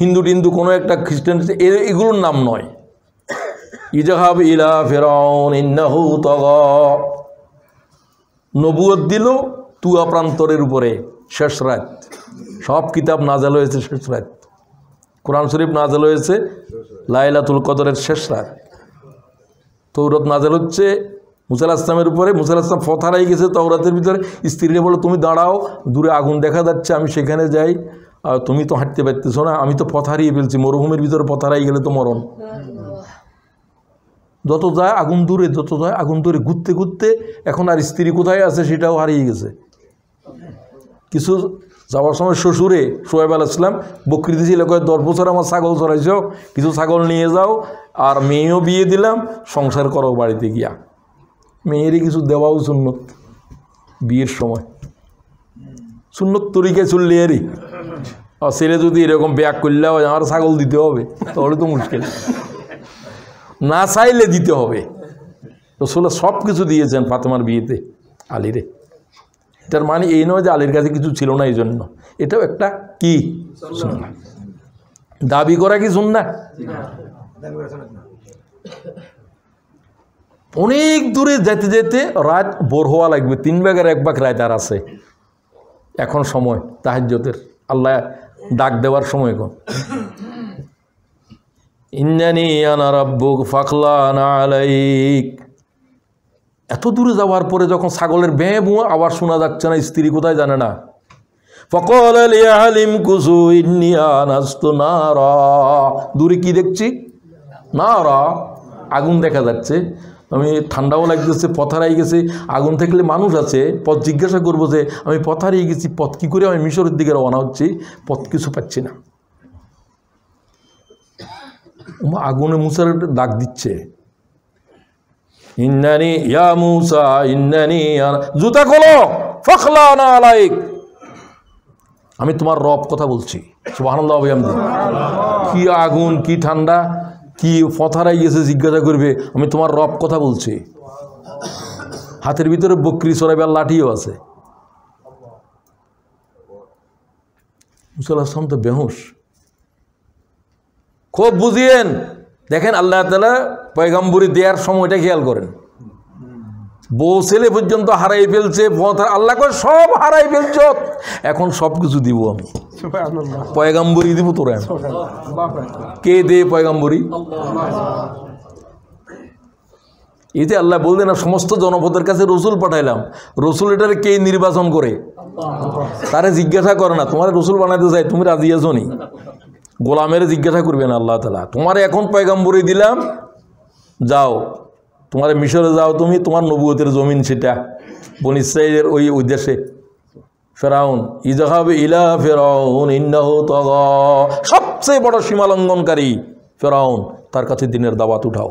হিন্দু টিন্দু কোনো একটা খ্রিস্টান এগুলোর নাম নয় ইজাহাব ইলা ফেরাউন ইন্নাহু তগ নবুয়ত দিল তুয়া প্রান্তরের উপরে শেষ রাত সব কিতাব নাজাল হয়েছে শেষ রাত কোরআন শরীফ নাজাল হয়েছে লাইলাতুল কদরের শেষ রাত তৌরত নাজাল হচ্ছে মুসাল আসলামের উপরে মুসাল আসলাম ফথ হারাই গেছে তৌরাতের ভিতরে স্ত্রীরা বলো তুমি দাঁড়াও দূরে আগুন দেখা যাচ্ছে আমি সেখানে যাই আর তুমি তো হাঁটতে পারতেছো না আমি তো পথ হারিয়ে ফেলছি মরুভূমির ভিতরে পথ হারাই গেলে তো মরণ যত যায় আগুন দূরে যত যায় আগুন দূরে ঘুরতে ঘুরতে এখন আর স্ত্রী কোথায় আছে সেটাও হারিয়ে গেছে কিছু যাওয়ার সময় শ্বশুরে সোহেব আল ইসলাম বকরি দিয়েছিল কয়ে দশ বছর আমার ছাগল চড়াইছ কিছু ছাগল নিয়ে যাও আর মেয়েও বিয়ে দিলাম সংসার করো বাড়িতে গিয়া মেয়েরই কিছু দেওয়াও সুন্নত বিয়ের সময় সুন্নত তরিকে চললে এরই আর ছেলে যদি এরকম ব্যাগ করলে হয় আমার ছাগল দিতে হবে তাহলে তো মুশকিল না চাইলে দিতে হবে তো সব কিছু দিয়েছেন ফাতেমার বিয়েতে আলিরে তার মানে এই নয় যে আলীর কাছে কিছু ছিল না এই জন্য এটাও একটা কি দাবি করা কি শুন না অনেক দূরে যেতে যেতে রাত বোর হওয়া লাগবে তিন ভাগের এক ভাগ রায় তার আছে এখন সময় তাহাজ্যতের আল্লাহ ডাক দেওয়ার সময় কোন ইন্দানি আনা ফাখলা না আলাইক এত দূরে যাওয়ার পরে যখন ছাগলের ব্যাঁ বুয়া আবার শোনা যাচ্ছে না স্ত্রী কোথায় জানে না ফকল আলিম না র দূরে কি দেখছি না র আগুন দেখা যাচ্ছে আমি ঠান্ডাও লাগতেছে পথারাই গেছে আগুন থাকলে মানুষ আছে পথ জিজ্ঞাসা করবো যে আমি পথারিয়ে গেছি পথ কী করে আমি মিশরের দিকে রওনা হচ্ছি পথ কিছু পাচ্ছি না আগুনে মুসার ডাক দিচ্ছে ইন্নানি ইয়া মুসা ইন্নানি জুতা খোলো ফখলানা আলাইক আমি তোমার রব কথা বলছি কি আগুন কি ঠান্ডা কি ফথারাই গেছে জিজ্ঞাসা করবে আমি তোমার রব কথা বলছি হাতের ভিতরে বকরি আর লাঠিও আছে আসলাম তো বেহুশ খুব বুঝিয়েন দেখেন আল্লাহ তালা পয়গাম্বুরি দেওয়ার সময়টা খেয়াল করেন বউ ছেলে পর্যন্ত হারাই ফেলছে আল্লাহ করে সব হারাই ফেলছ এখন সব কিছু দিব আমি পয়গাম্বুরি দিব তোরা কে দে এই এতে আল্লাহ বলতে না সমস্ত জনপদের কাছে রসুল পাঠাইলাম রসুল এটার কে নির্বাচন করে তারা জিজ্ঞাসা করে না তোমার রসুল বানাইতে চাই তুমি রাজি আছো নি গোলামের জিজ্ঞাসা করবেন আল্লাহ তালা তোমার এখন পয়গাম্বরি দিলাম যাও তোমার মিশরে যাও তুমি তোমার নবুয়তের জমিন সেটা বন ওই উদ্দেশ্যে ফেরাউন ইজাহাব ইলা ফেরাউন ইন্দাহ সবচেয়ে বড় সীমালঙ্ঘনকারী ফেরাউন তার কাছে দিনের দাবাত উঠাও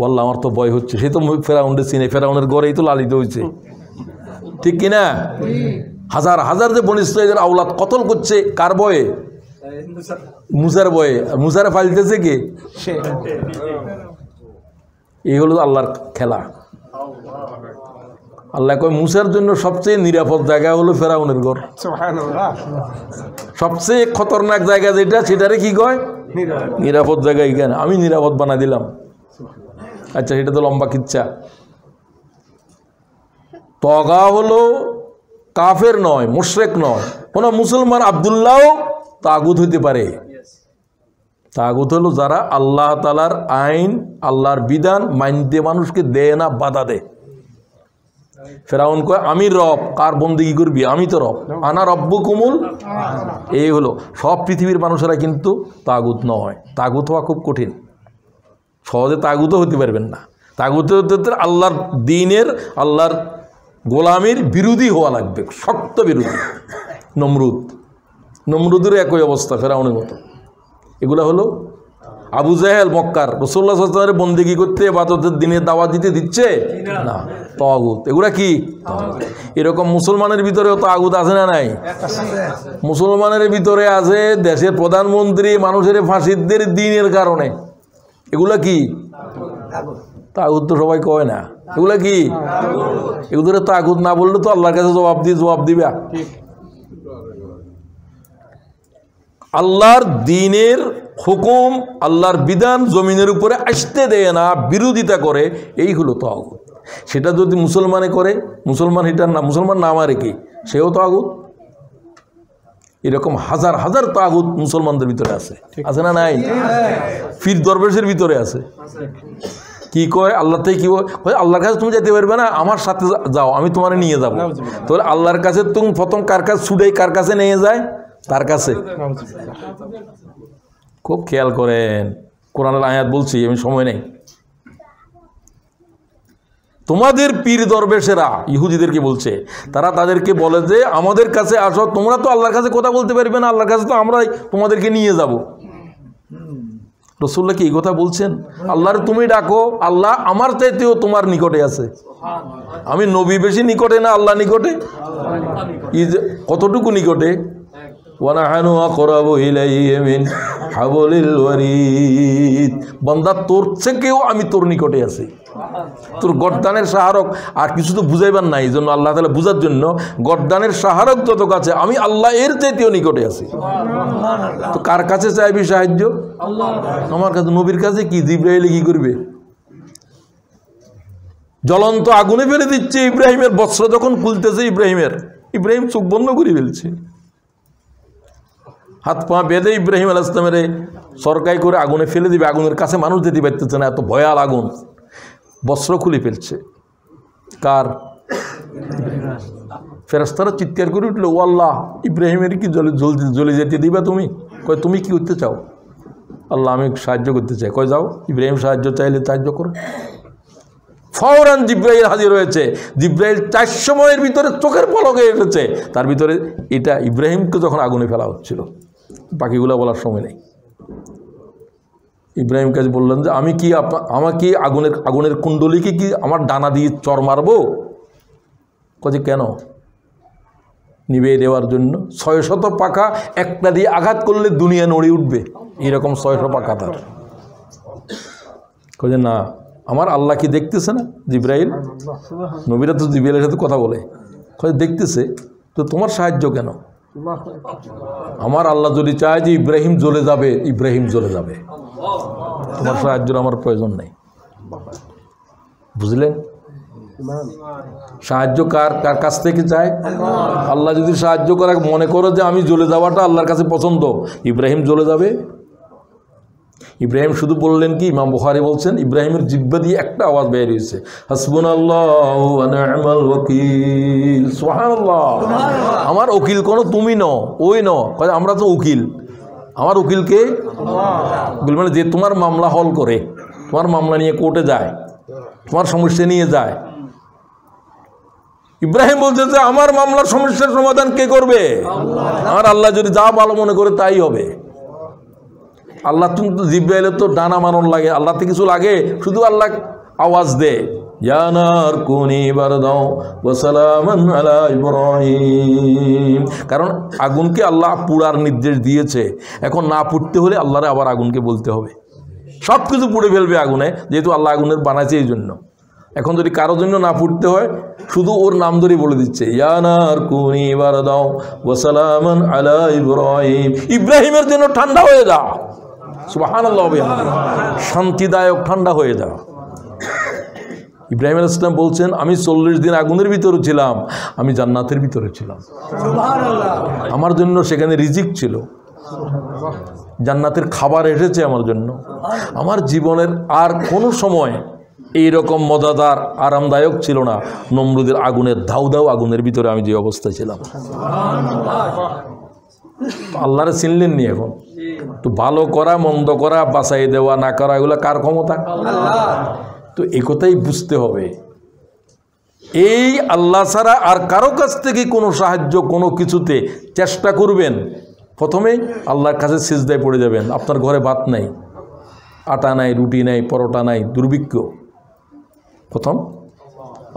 বললাম আমার তো ভয় হচ্ছে সে তো ফেরাউনটা চিনে ফেরাউনের গড়েই তো লালিত হয়েছে ঠিক কিনা হাজার হাজার যে বনিস্তাইদের আওলাদ কতল করছে কার বয়ে মুসার বয়ে মুসার ফালতেছে কে এই হলো আল্লাহর খেলা আল্লাহ কয় মুসার জন্য সবচেয়ে নিরাপদ জায়গা হলো ফেরাউনের ঘর সবচেয়ে খতরনাক জায়গা যেটা সেটারে কি কয় নিরাপদ জায়গা এখানে আমি নিরাপদ বানা দিলাম আচ্ছা সেটা তো লম্বা কিচ্ছা তগা হলো কাফের নয় মুশরেক নয় কোনো মুসলমান আবদুল্লাহ তাগুত হতে পারে তাগুত হলো যারা আল্লাহ তালার আইন আল্লাহর বিধান মানতে মানুষকে দেয় না বাধা দেয় ফেরাউন কয় আমি রব কার কি করবি আমি তো রব আনা রব্য কুমুল এই হলো সব পৃথিবীর মানুষেরা কিন্তু তাগুত নয় তাগুত হওয়া খুব কঠিন সহজে তাগুতও হতে পারবেন না তাগুত আল্লাহর দিনের আল্লাহর গোলামের বিরোধী হওয়া লাগবে শক্ত বিরোধী নমরুদ নমরুদেরও একই অবস্থা ফেরাউনের মতো এগুলা হলো আবু জাহেল মক্কার রসোল্লা সাল্লামের বন্দিগি করতে বা তোদের দিনে দাওয়া দিতে দিচ্ছে না তগুত এগুলা কি এরকম মুসলমানের ভিতরেও আগুত আছে না নাই মুসলমানের ভিতরে আছে দেশের প্রধানমন্ত্রী মানুষের ফাঁসিদের দিনের কারণে এগুলা কি তাগুত তো সবাই কয় না এগুলা কি এগুলো আগুত না বললে তো আল্লাহর কাছে জবাব দিয়ে জবাব দিবা আল্লাহর দিনের হুকুম আল্লাহর বিধান জমিনের উপরে আসতে দেয় না বিরোধিতা করে এই হলো তগুত সেটা যদি মুসলমানে করে মুসলমান এটা না মুসলমান না আমারে কি সেও তগুত এরকম হাজার হাজার তাগুত মুসলমানদের ভিতরে আছে আছে না নাই ফির দরবেশের ভিতরে আছে কি কয় আল্লাহ থেকে কি কয় আল্লাহর কাছে তুমি যেতে পারবে না আমার সাথে যাও আমি তোমার নিয়ে যাবো তাহলে আল্লাহর কাছে তুমি প্রথম কার কাছে ছুটে কার কাছে নিয়ে যায় তার কাছে খুব খেয়াল করেন কোরআনের আয়াত বলছি আমি সময় নেই তোমাদের পীর দরবেশেরা ইহুদিদেরকে বলছে তারা তাদেরকে বলে যে আমাদের কাছে আসো তোমরা তো আল্লাহর কাছে কথা বলতে পারবে না আল্লাহর কাছে তো আমরাই তোমাদেরকে নিয়ে যাব রসুল্লা কি এই কথা বলছেন আল্লাহর তুমি ডাকো আল্লাহ আমার চাইতেও তোমার নিকটে আছে আমি নবী বেশি নিকটে না আল্লাহ নিকটে কতটুকু নিকটে ওয়ানাহানু আকরাবু ইলাইহি মিন হাবলিল ওয়ারিদ বান্দা তোর থেকেও আমি তোর নিকটে আছি তোর গরদানের সাহারক আর কিছু তো বুঝাইবার নাই এই জন্য আল্লাহ তালা বুঝার জন্য গরদানের সাহারক যত কাছে আমি আল্লাহ এর চাইতেও নিকটে আছি তো কার কাছে চাইবি সাহায্য আমার কাছে নবীর কাছে কি জিব্রাহিলে কি করবে জ্বলন্ত আগুনে ফেলে দিচ্ছে ইব্রাহিমের বস্ত্র যখন খুলতেছে ইব্রাহিমের ইব্রাহিম চোখ বন্ধ করে ফেলছে হাত পা বেঁধে ইব্রাহিম আল ইসলামের সরকারি করে আগুনে ফেলে দিবে আগুনের কাছে মানুষ যেতে পারতেছে না এত ভয়াল আগুন বস্ত্র খুলে ফেলছে কার ফেরাস্তারা চিৎকার করে উঠলো ও আল্লাহ ইব্রাহিমের কি জলে জ্বলে যেতে দিবে তুমি কয় তুমি কি করতে চাও আল্লাহ আমি সাহায্য করতে চাই কয় যাও ইব্রাহিম সাহায্য চাইলে সাহায্য করো ফওরান জিব্রাহিল হাজির হয়েছে জিব্রাহিল চার সময়ের ভিতরে চোখের পলকে এসেছে তার ভিতরে এটা ইব্রাহিমকে যখন আগুনে ফেলা হচ্ছিল বাকিগুলো বলার সময় নেই ইব্রাহিম কাজ বললেন যে আমি কি আমার কি আগুনের আগুনের কুণ্ডলিকে কি আমার ডানা দিয়ে চর মারব কছে কেন নিবে দেওয়ার জন্য ছয়শত পাখা একটা দিয়ে আঘাত করলে দুনিয়া নড়ে উঠবে এরকম ছয়শ পাখা তার কছে না আমার আল্লাহ কি দেখতেছে না জিব্রাহিম নবীরা তো জিব্রাইলের সাথে কথা বলে কয়ে দেখতেছে তো তোমার সাহায্য কেন আমার আল্লাহ যদি চায় যে ইব্রাহিম জ্বলে যাবে ইব্রাহিম জ্বলে যাবে তোমার সাহায্যের আমার প্রয়োজন নেই বুঝলেন সাহায্য কার কার কাছ থেকে চায় আল্লাহ যদি সাহায্য করে মনে করো যে আমি জ্বলে যাওয়াটা আল্লাহর কাছে পছন্দ ইব্রাহিম জ্বলে যাবে ইব্রাহিম শুধু বললেন কি ইমাম বুখারি বলছেন ইব্রাহিমের জিব্বা দিয়ে একটা আওয়াজ বের হয়েছে হাসবুন আল্লাহ আমার উকিল কোনো তুমি ন ওই ন আমরা তো উকিল আমার উকিলকে মানে যে তোমার মামলা হল করে তোমার মামলা নিয়ে কোর্টে যায় তোমার সমস্যা নিয়ে যায় ইব্রাহিম বলছে যে আমার মামলার সমস্যার সমাধান কে করবে আমার আল্লাহ যদি যা ভালো মনে করে তাই হবে আল্লাহ তুমি তো জিব্রাইলে তো ডানা মানন লাগে আল্লাহ তো কিছু লাগে শুধু আল্লাহ আওয়াজ দে কারণ আগুনকে আল্লাহ পুরার নির্দেশ দিয়েছে এখন না পুড়তে হলে আল্লাহরে আবার আগুনকে বলতে হবে সব কিছু পুড়ে ফেলবে আগুনে যেহেতু আল্লাহ আগুনের বানাইছে এই জন্য এখন যদি কারোর জন্য না ফুটতে হয় শুধু ওর নাম ধরে বলে দিচ্ছে ইব্রাহিমের জন্য ঠান্ডা হয়ে যাও শান্তিদায়ক ঠান্ডা হয়ে যাওয়া ইব্রাহিম আল ইসলাম বলছেন আমি চল্লিশ দিন আগুনের ভিতরে ছিলাম আমি জান্নাতের ভিতরে ছিলাম আমার জন্য সেখানে রিজিক ছিল জান্নাতের খাবার এসেছে আমার জন্য আমার জীবনের আর কোনো সময় এই রকম মজাদার আরামদায়ক ছিল না নমরুদের আগুনের ধাউ ধাউ আগুনের ভিতরে আমি যে অবস্থায় ছিলাম আল্লাহরে চিনলেননি এখন তো ভালো করা মন্দ করা বাঁচাই দেওয়া না করা এগুলো কার ক্ষমতা তো একথাই বুঝতে হবে এই আল্লাহ ছাড়া আর কারো কাছ থেকে কোনো সাহায্য কোনো কিছুতে চেষ্টা করবেন প্রথমেই আল্লাহর কাছে সিজদায় পড়ে যাবেন আপনার ঘরে ভাত নাই আটা নাই রুটি নাই পরোটা নাই দুর্ভিক্ষ প্রথম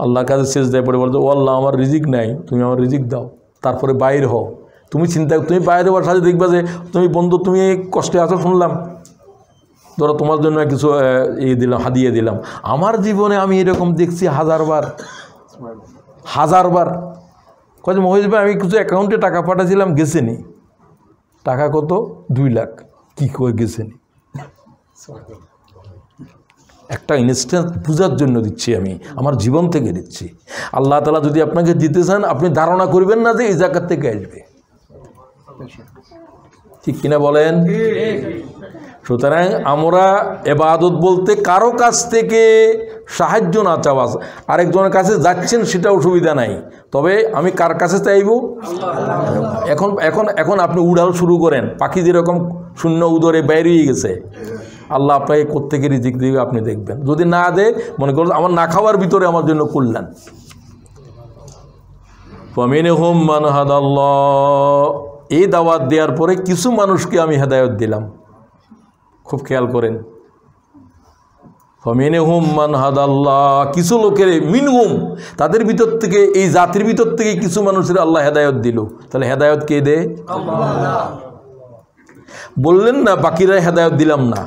আল্লাহর কাছে সেজদায় দেয় পড়ে বলতো ও আল্লাহ আমার রিজিক নাই তুমি আমার রিজিক দাও তারপরে বাইর হও তুমি চিন্তা তুমি পায়ে দেওয়ার সাথে দেখবা যে তুমি বন্ধু তুমি কষ্টে আছো শুনলাম ধরো তোমার জন্য কিছু ইয়ে দিলাম হাদিয়ে দিলাম আমার জীবনে আমি এরকম দেখছি হাজারবার হাজারবার কয়েছে মহিষ ভাই আমি কিছু অ্যাকাউন্টে টাকা পাঠাছিলাম গেছেনি টাকা কত দুই লাখ কী করে গেছেনি একটা ইনস্ট্যান্স পূজার জন্য দিচ্ছি আমি আমার জীবন থেকে দিচ্ছি আল্লাহ তালা যদি আপনাকে দিতে চান আপনি ধারণা করবেন না যে এই জায়গার থেকে আসবে ঠিক কিনা বলেন সুতরাং আমরা এবাদত বলতে কারো কাছ থেকে সাহায্য না চাওয়া আরেকজনের কাছে যাচ্ছেন সেটাও সুবিধা নাই তবে আমি কার কাছে চাইব এখন এখন এখন আপনি উড়াল শুরু করেন পাখি যেরকম শূন্য উদরে বেরিয়ে গেছে আল্লাহ আপনাকে কোত্থেকে রিজিক দিবে আপনি দেখবেন যদি না দেয় মনে করুন আমার না খাওয়ার ভিতরে আমার জন্য কল্যাণ فمنهم من هدى এই দাওয়াত দেওয়ার পরে কিছু মানুষকে আমি হেদায়ত দিলাম খুব খেয়াল করেন ফমিনে হুম মান হাদাল্লাহ কিছু লোকের মিন হুম তাদের ভিতর থেকে এই জাতির ভিতর থেকে কিছু মানুষের আল্লাহ হেদায়ত দিল তাহলে হেদায়ত কে দে বললেন না বাকিরা হেদায়ত দিলাম না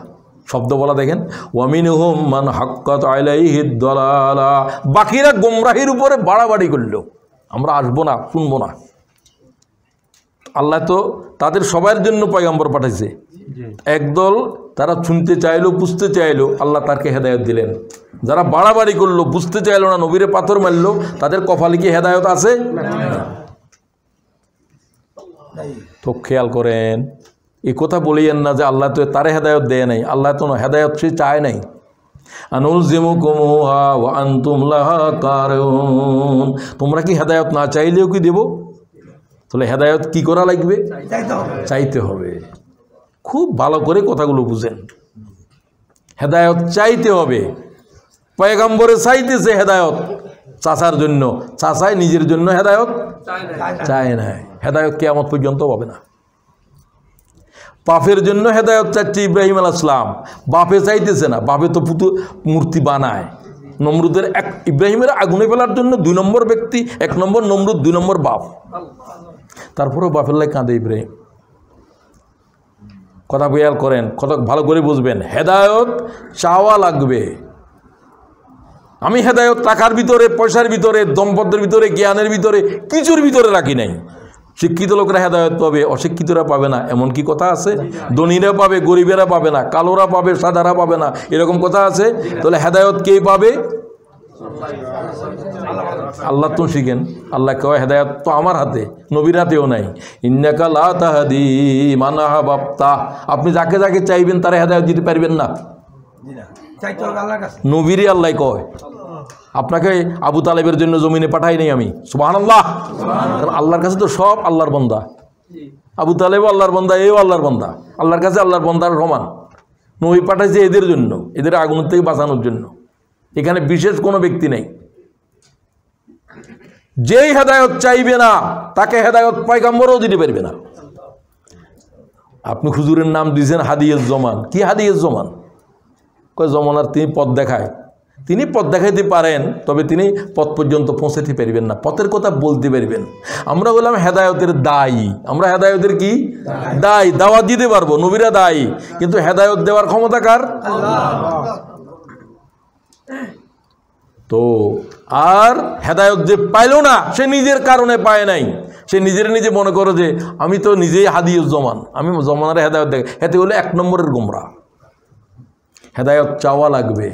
শব্দ বলা দেখেন ওয়ামিন হুম মান হাক্কাত বাকিরা গোমরাহির উপরে বাড়াবাড়ি করল আমরা আসবো না শুনবো না আল্লাহ তো তাদের সবার জন্য পয়গম্বর পাঠাইছে একদল তারা শুনতে চাইলো বুঝতে চাইলো আল্লাহ তাকে হেদায়ত দিলেন যারা বাড়াবাড়ি করলো বুঝতে চাইলো না নবীরে পাথর মারলো তাদের কপালে কি হেদায়ত আছে তো খেয়াল করেন এ কথা বলিয়েন না যে আল্লাহ তো তারে হেদায়ত দেয় নাই আল্লাহ তো হেদায়ত সে চায় নাই তোমরা কি হেদায়ত না চাইলেও কি দেবো তাহলে হেদায়ত কি করা লাগবে চাইতে হবে খুব ভালো করে কথাগুলো বুঝেন হেদায়ত চাইতে হবে পয়গাম্বরে চাইতেছে হেদায়ত চাষার জন্য চাষায় নিজের জন্য হেদায়ত চায় না হেদায়ত কে আমার পর্যন্ত হবে না বাপের জন্য হেদায়ত চাচ্ছে ইব্রাহিম আল আসলাম বাপে চাইতেছে না বাপে তো পুতু মূর্তি বানায় নমরুদের এক ইব্রাহিমের আগুনে ফেলার জন্য দুই নম্বর ব্যক্তি এক নম্বর নমরুদ দুই নম্বর বাপ তারপরেও বাফেল্লাই কাঁদে ইব্রাহিম কথা খেয়াল করেন কত ভালো করে বুঝবেন হেদায়ত চাওয়া লাগবে আমি হেদায়ত টাকার ভিতরে পয়সার ভিতরে দম্পত্যের ভিতরে জ্ঞানের ভিতরে কিছুর ভিতরে রাখি নাই শিক্ষিত লোকরা হেদায়ত পাবে অশিক্ষিতরা পাবে না এমন কি কথা আছে ধনীরা পাবে গরিবেরা পাবে না কালোরা পাবে সাদারা পাবে না এরকম কথা আছে তাহলে হেদায়ত কে পাবে আল্লাহ তো শিখেন আল্লাহ কয় হেদায়ত তো আমার হাতে নবীর হাতেও নাই ইন্দি তাহাদি মানাহা বাপ্তা আপনি যাকে যাকে চাইবেন তারা হেদায়ত দিতে পারবেন না নবীরই আল্লাহ কয় আপনাকে আবু তালেবের জন্য জমিনে পাঠাই নাই আমি সুবাহ আল্লাহ আল্লাহর কাছে তো সব আল্লাহর বন্দা আবু তালেবও আল্লাহর বন্দা এও আল্লাহর বন্দা আল্লাহর কাছে আল্লাহর বন্দার সমান নবী পাঠাইছে এদের জন্য এদের আগুন থেকে বাঁচানোর জন্য এখানে বিশেষ কোনো ব্যক্তি নেই যেই হেদায়ত চাইবে না তাকে হেদায়ত পাইকাম্বরও দিতে পারবে না আপনি খুজুরের নাম দিয়েছেন হাদিয়ের জমান কি হাদিয়ের জমান কয় জমানার তিনি পথ দেখায় তিনি পথ দেখাইতে পারেন তবে তিনি পথ পর্যন্ত পৌঁছাতে পারবেন না পথের কথা বলতে পারবেন আমরা বললাম হেদায়তের দায়ী আমরা হেদায়তের কি দায় দাওয়া দিতে পারবো নবীরা দায়ী কিন্তু হেদায়ত দেওয়ার ক্ষমতা কার তো আর হেদায়ত যে পাইল না সে নিজের কারণে পায় নাই সে নিজের নিজে মনে করো যে আমি তো নিজেই হাদিয়ে জমান আমি জমানার হেদায়ত দেখ হেতে হলো এক নম্বরের গোমরা হেদায়ত চাওয়া লাগবে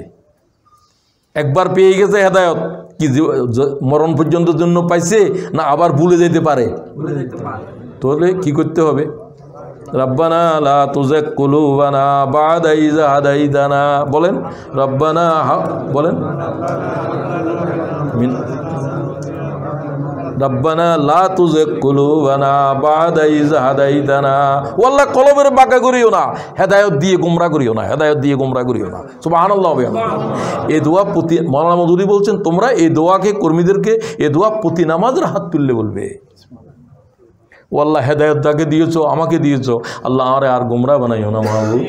একবার পেয়ে গেছে হেদায়ত কি মরণ পর্যন্ত জন্য পাইছে না আবার ভুলে যেতে পারে তাহলে কি করতে হবে রব্বানা বলেন রব্বানা ওয়াল্লাহ কলবের বাঁকা করিও না হেদায়ত দিয়ে গুমরা করিও না হেদায়ত দিয়ে গুমরা করিও না হবে এই দোয়া প্রতি মওলানা মজুরি বলছেন তোমরা এই দোয়াকে কর্মীদেরকে এ দোয়া প্রতি নামাজের হাত তুললে বলবে ও আল্লাহ হেদায়ত তাকে দিয়েছো আমাকে দিয়েছো আল্লাহ আরে আর গোমরা বানাইও না মাহবুব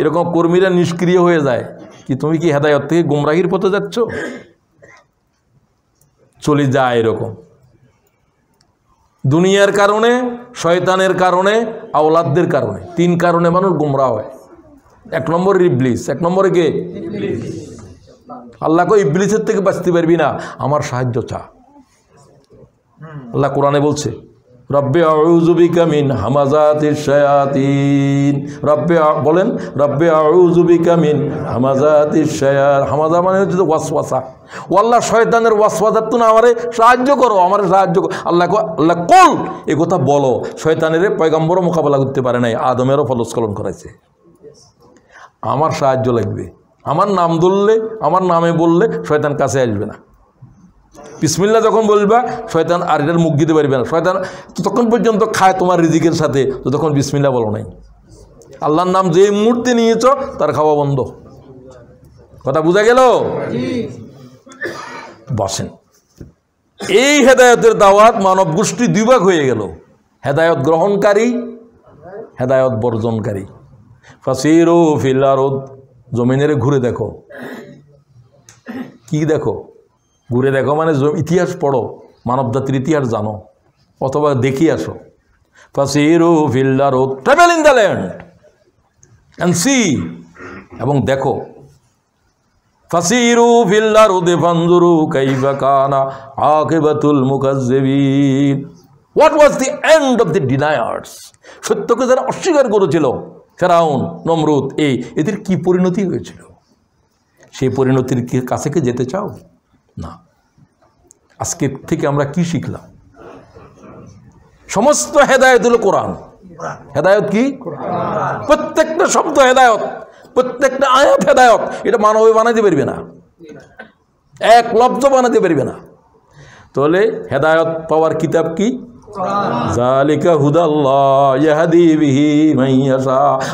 এরকম কর্মীরা নিষ্ক্রিয় হয়ে যায় কি তুমি কি হেদায়ত থেকে গোমরাহির পথে যাচ্ছ চলে যায় এরকম দুনিয়ার কারণে শয়তানের কারণে আওলাদদের কারণে তিন কারণে মানুষ গোমরা হয় এক নম্বর ইবলিস এক নম্বরে কে আল্লাহকে ইবলিসের থেকে বাঁচতে পারবি না আমার সাহায্য চা আল্লাহ কোরআনে বলছে রব্বে আউজুবিকা কামিন হামাজাতির শায়াতিন রব্বে বলেন রব্বে আউজুবিকা কামিন হামাজাতির শায়ার হামাজা মানে হচ্ছে ওয়াসওয়াসা ও শয়তানের ওয়াসওয়াসার তো না আমারে সাহায্য করো আমার সাহায্য করো আল্লাহ আল্লাহ কল এ কথা বলো শয়তানের পয়গাম্বরও মোকাবেলা করতে পারে নাই আদমেরও ফলস্খলন করাইছে আমার সাহায্য লাগবে আমার নাম ধরলে আমার নামে বললে শয়তান কাছে আসবে না বিসমিল্লা যখন বলবা শয়তান আর এটার মুখ দিতে পারবে না শয়তান ততক্ষণ পর্যন্ত খায় তোমার রিজিকের সাথে ততক্ষণ বিসমিল্লা বলো নাই আল্লাহর নাম যে মুহূর্তে নিয়েছ তার খাওয়া বন্ধ কথা বোঝা গেল বসেন এই হেদায়তের দাওয়াত মানব গোষ্ঠী দুই ভাগ হয়ে গেল হেদায়ত গ্রহণকারী হেদায়ত বর্জনকারী ফাসিরো ফিল্লারোদ জমিনের ঘুরে দেখো কি দেখো ঘুরে দেখো মানে ইতিহাস পড়ো মানব জাতির ইতিহাস জানো অথবা দেখি আসো ফাসিরু ফিল্ডার ও travel in the land and see এবং দেখো ফাসিরু ফিল্লার উদে ফানজুরু কাইবা কানা আকিবাতুল মুকাজ্জিবিন what was the end of the deniers সত্যকে যারা অস্বীকার করেছিল ফেরাউন নমরুদ এই এদের কি পরিণতি হয়েছিল সেই পরিণতির কাছে কি যেতে চাও না আজকের থেকে আমরা কি শিখলাম সমস্ত হেদায়ত হলো কোরআন হেদায়ত কি প্রত্যেকটা শব্দ হেদায়ত প্রত্যেকটা আয়াত হেদায়ত এটা মানবে বানাতে পারবে না এক লব্ধ বানাতে পারবে না তাহলে হেদায়ত পাওয়ার কিতাব কি জালিকা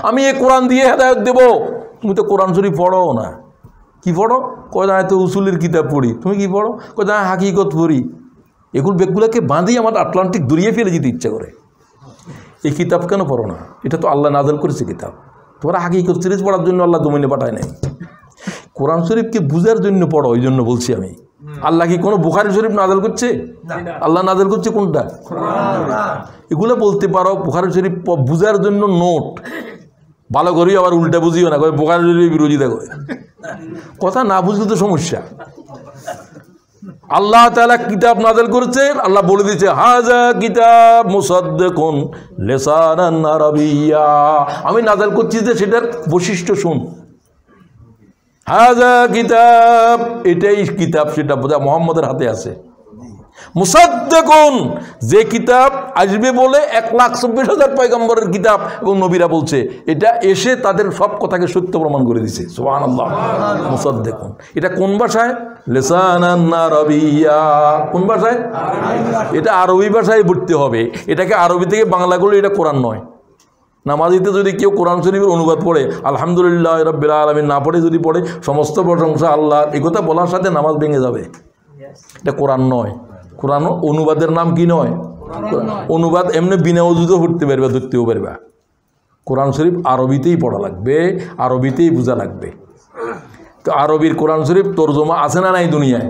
আমি এই কোরআন দিয়ে হেদায়ত দেব তুমি তো কোরআন শরীফ পড়ো না কি পড়ো কয়দা হয়তো উসুলের কিতাব পড়ি তুমি কি পড়ো কয়দা দাঁড়ায় হাকিকত পড়ি এগুলো বেগগুলোকে বাঁধিয়ে আমার আটলান্টিক দূরিয়ে ফেলে যেতে ইচ্ছা করে এই কিতাব কেন পড়ো না এটা তো আল্লাহ নাজল করেছে কিতাব তোমরা হাকিকত সিরিজ পড়ার জন্য আল্লাহ দমিনে পাঠায় নাই কোরআন শরীফকে বুঝার জন্য পড়ো ওই জন্য বলছি আমি আল্লাহ কি কোনো বুখারি শরীফ নাজল করছে আল্লাহ নাজল করছে কোনটা এগুলো বলতে পারো বুখারি শরীফ বুঝার জন্য নোট ভালো করি আবার উল্টে বুঝিও না কয় বোকার বিরোধিতা করে কথা না বুঝলে তো সমস্যা আল্লাহ তালা কিতাব নাজেল করেছেন আল্লাহ বলে দিচ্ছে হাজা কিতাব মুসাদ্দ আমি নাজেল করছি যে সেটার বৈশিষ্ট্য শুন হাজা কিতাব এটাই কিতাব সেটা বোঝা মোহাম্মদের হাতে আছে মুসাদ্দেকুন যে কিতাব আসবে বলে এক লাখ চব্বিশ হাজার পয়গম্বরের কিতাব এবং নবীরা বলছে এটা এসে তাদের সব কথাকে সত্য প্রমাণ করে দিছে সোহান আল্লাহ মুসাদ্দেকুন এটা কোন ভাষায় লেসানিয়া কোন ভাষায় এটা আরবি ভাষায় পড়তে হবে এটাকে আরবি থেকে বাংলা করলে এটা কোরআন নয় নামাজিতে যদি কেউ কোরআন শরীফের অনুবাদ পড়ে আলহামদুলিল্লাহ রব্বিল আলমিন না পড়ে যদি পড়ে সমস্ত প্রশংসা আল্লাহ কথা বলার সাথে নামাজ ভেঙে যাবে এটা কোরআন নয় কোরআন অনুবাদের নাম কি নয় অনুবাদ এমনি বিনা অজুদও পড়তে পারবা ধরতেও পারবা কোরআন শরীফ আরবিতেই পড়া লাগবে আরবিতেই বোঝা লাগবে তো আরবির কোরআন শরীফ তর্জমা আছে না নাই দুনিয়ায়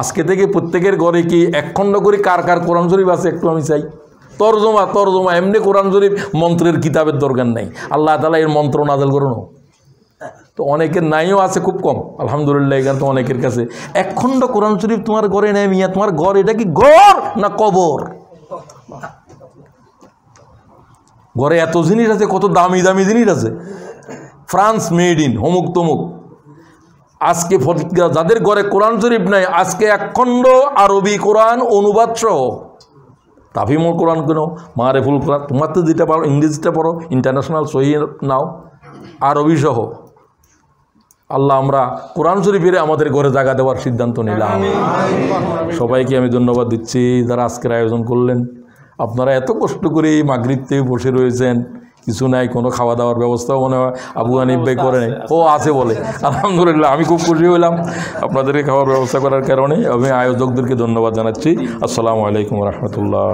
আজকে থেকে প্রত্যেকের ঘরে কি একখণ্ড করে কার কার কোরআন শরীফ আছে একটু আমি চাই তর্জমা তর্জমা এমনি কোরআন শরীফ মন্ত্রের কিতাবের দরকার নাই আল্লাহ তালা এর মন্ত্র নাজল করুন তো অনেকের নাইও আছে খুব কম আলহামদুলিল্লাহ এখানে তো অনেকের কাছে একখণ্ড কোরআন শরীফ তোমার ঘরে নেই মিয়া তোমার ঘর এটা কি গড় না কবর ঘরে এত জিনিস আছে কত দামি দামি জিনিস আছে ফ্রান্স মেড ইন অমুক তমুক আজকে যাদের ঘরে কোরআন শরীফ নাই আজকে একখণ্ড আরবি কোরআন অনুবাদ সহ তাফিমুল কোরআন কেন মারেফুল কোরআন তোমার তো যেটা পারো ইংরেজিটা পড়ো ইন্টারন্যাশনাল সহি নাও আরবি সহ আল্লাহ আমরা কোরআন শরীফের আমাদের ঘরে জায়গা দেওয়ার সিদ্ধান্ত নিলাম সবাইকে আমি ধন্যবাদ দিচ্ছি যারা আজকের আয়োজন করলেন আপনারা এত কষ্ট করে মাগরীবতে বসে রয়েছেন কিছু নাই কোনো খাওয়া দাওয়ার ব্যবস্থাও মনে হয় আবু হানিফ করে নেই ও আছে বলে আলহামদুলিল্লাহ আমি খুব খুশি হলাম আপনাদেরকে খাওয়ার ব্যবস্থা করার কারণে আমি আয়োজকদেরকে ধন্যবাদ জানাচ্ছি আসসালামু আলাইকুম রহমতুল্লাহ